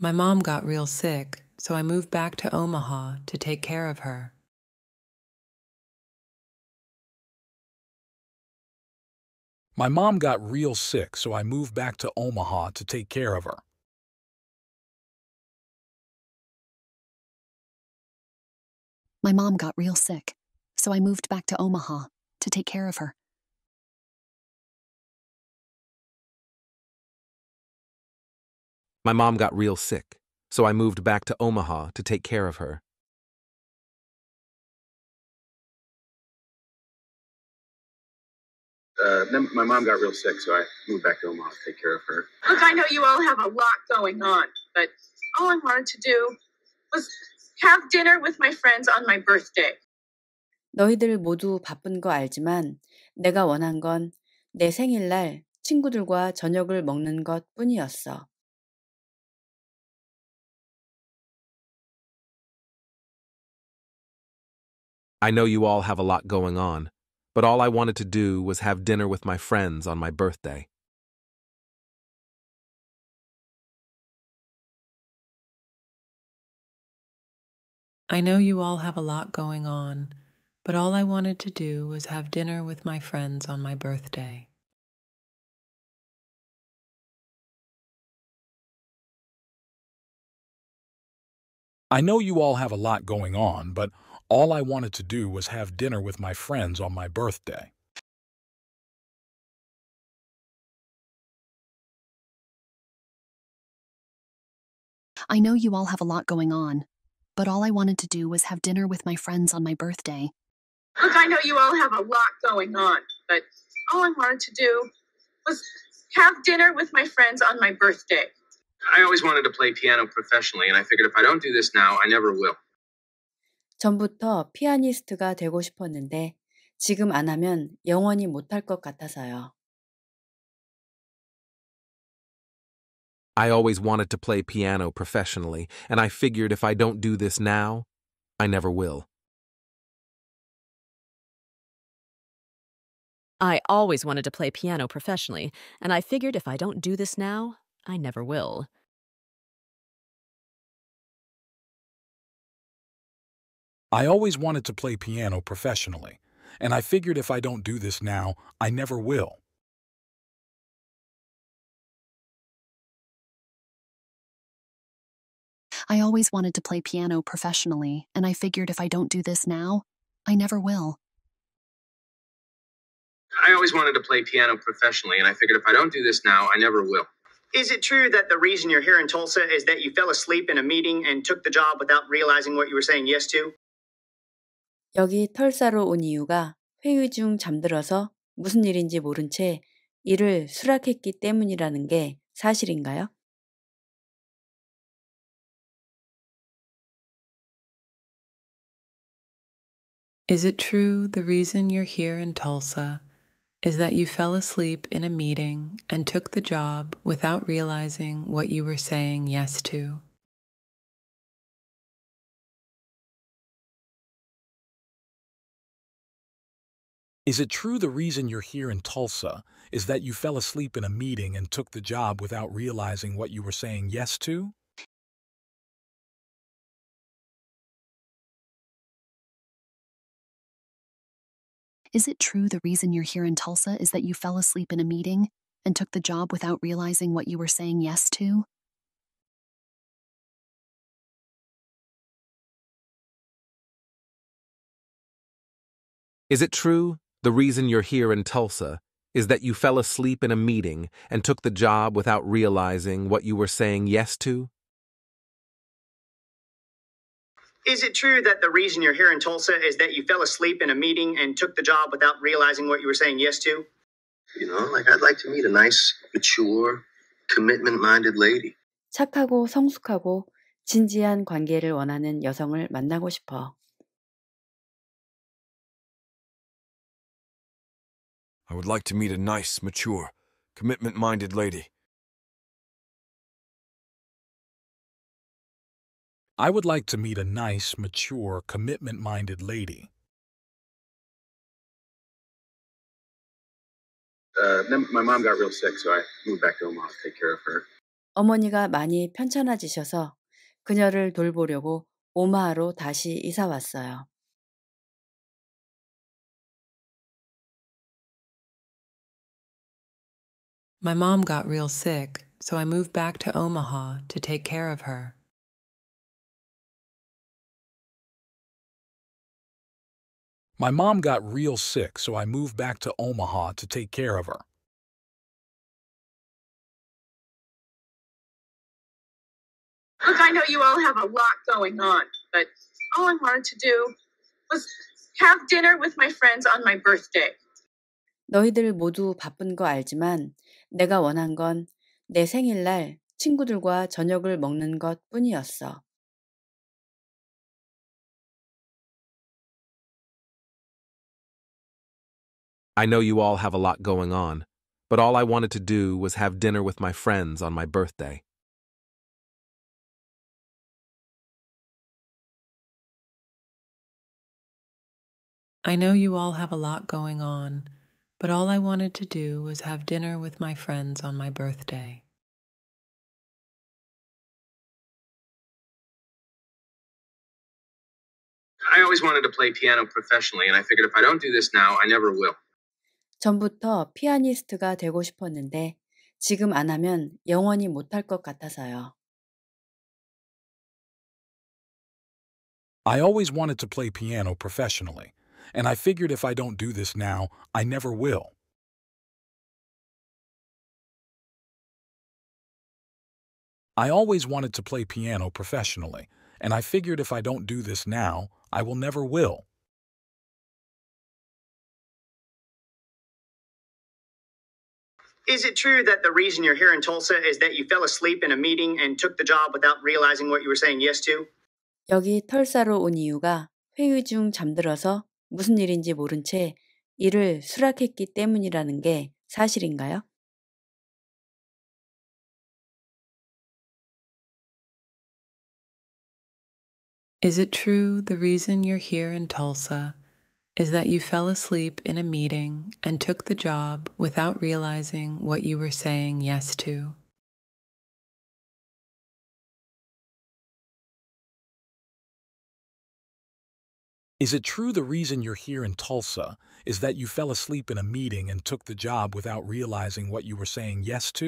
My mom got real sick, so I moved back to Omaha to take care of her. My mom got real sick, so I moved back to Omaha to take care of her. My mom got real sick, so I moved back to Omaha to take care of her. My mom got real sick, so I moved back to Omaha to take care of her. Uh, then my mom got real sick, so I moved back to Omaha to take care of her. Look, I know you all have a lot going on, but all I wanted to do was have dinner with my friends on my birthday. 너희들 모두 바쁜 거 알지만 내가 원한 건 내 생일날 친구들과 저녁을 먹는 것 뿐이었어. I know you all have a lot going on, but all I wanted to do was have dinner with my friends on my birthday. I know you all have a lot going on, but all I wanted to do was have dinner with my friends on my birthday. I know you all have a lot going on, but all I wanted to do was have dinner with my friends on my birthday. I know you all have a lot going on, but all I wanted to do was have dinner with my friends on my birthday. Look, I know you all have a lot going on, but all I wanted to do was have dinner with my friends on my birthday. I always wanted to play piano professionally, and I figured if I don't do this now, I never will. 전부터 피아니스트가 되고 싶었는데 지금 안 하면 영원히 못 할 것 같아서요. I always wanted to play piano professionally, and I figured if I don't do this now, I never will. I always wanted to play piano professionally, and I figured if I don't do this now, I never will. I always wanted to play piano professionally, and I figured if I don't do this now, I never will. I always wanted to play piano professionally, and I figured if I don't do this now, I never will. I always wanted to play piano professionally, and I figured if I don't do this now, I never will. Is it true that the reason you're here in Tulsa is that you fell asleep in a meeting and took the job without realizing what you were saying yes to? 여기 털사로 온 이유가 회의 중 잠들어서 무슨 일인지 모른 채 이를 수락했기 때문이라는 게 사실인가요? Is it true the reason you're here in Tulsa is that you fell asleep in a meeting and took the job without realizing what you were saying yes to? Is it true the reason you're here in Tulsa is that you fell asleep in a meeting and took the job without realizing what you were saying yes to? Is it true the reason you're here in Tulsa is that you fell asleep in a meeting and took the job without realizing what you were saying yes to? Is it true the reason you're here in Tulsa is that you fell asleep in a meeting and took the job without realizing what you were saying yes to? Is it true that the reason you're here in Tulsa is that you fell asleep in a meeting and took the job without realizing what you were saying yes to? You know, like I'd like to meet a nice, mature, commitment-minded lady. 착하고 성숙하고 진지한 관계를 원하는 여성을 만나고 싶어. I would like to meet a nice, mature, commitment-minded lady. I would like to meet a nice, mature, commitment-minded lady. Uh, my mom got real sick, so I moved back to Omaha to take care of her. 어머니가 많이 편찮아지셔서 그녀를 돌보려고 오마하로 다시 이사 왔어요. My mom got real sick, so I moved back to Omaha to take care of her. My mom got real sick, so I moved back to Omaha to take care of her. Look, I know you all have a lot going on, but all I wanted to do was have dinner with my friends on my birthday. 너희들 모두 바쁜 거 알지만 내가 원한 생일날 친구들과 저녁을 먹는 것 뿐이었어. I know you all have a lot going on, but all I wanted to do was have dinner with my friends on my birthday. I know you all have a lot going on, but all I wanted to do was have dinner with my friends on my birthday. I always wanted to play piano professionally, and I figured if I don't do this now, I never will. 전부터 피아니스트가 되고 싶었는데 지금 안 하면 영원히 못 할 것 같아서요. I always wanted to play piano professionally, and I figured if I don't do this now, I never will. I always wanted to play piano professionally, and I figured if I don't do this now, I will never will. Is it true that the reason you're here in Tulsa is that you fell asleep in a meeting and took the job without realizing what you were saying yes to? 여기 털사로 온 이유가 회의 중 잠들어서 is it true the reason you're here in Tulsa is that you fell asleep in a meeting and took the job without realizing what you were saying yes to? Is it true the reason you're here in Tulsa is that you fell asleep in a meeting and took the job without realizing what you were saying yes to?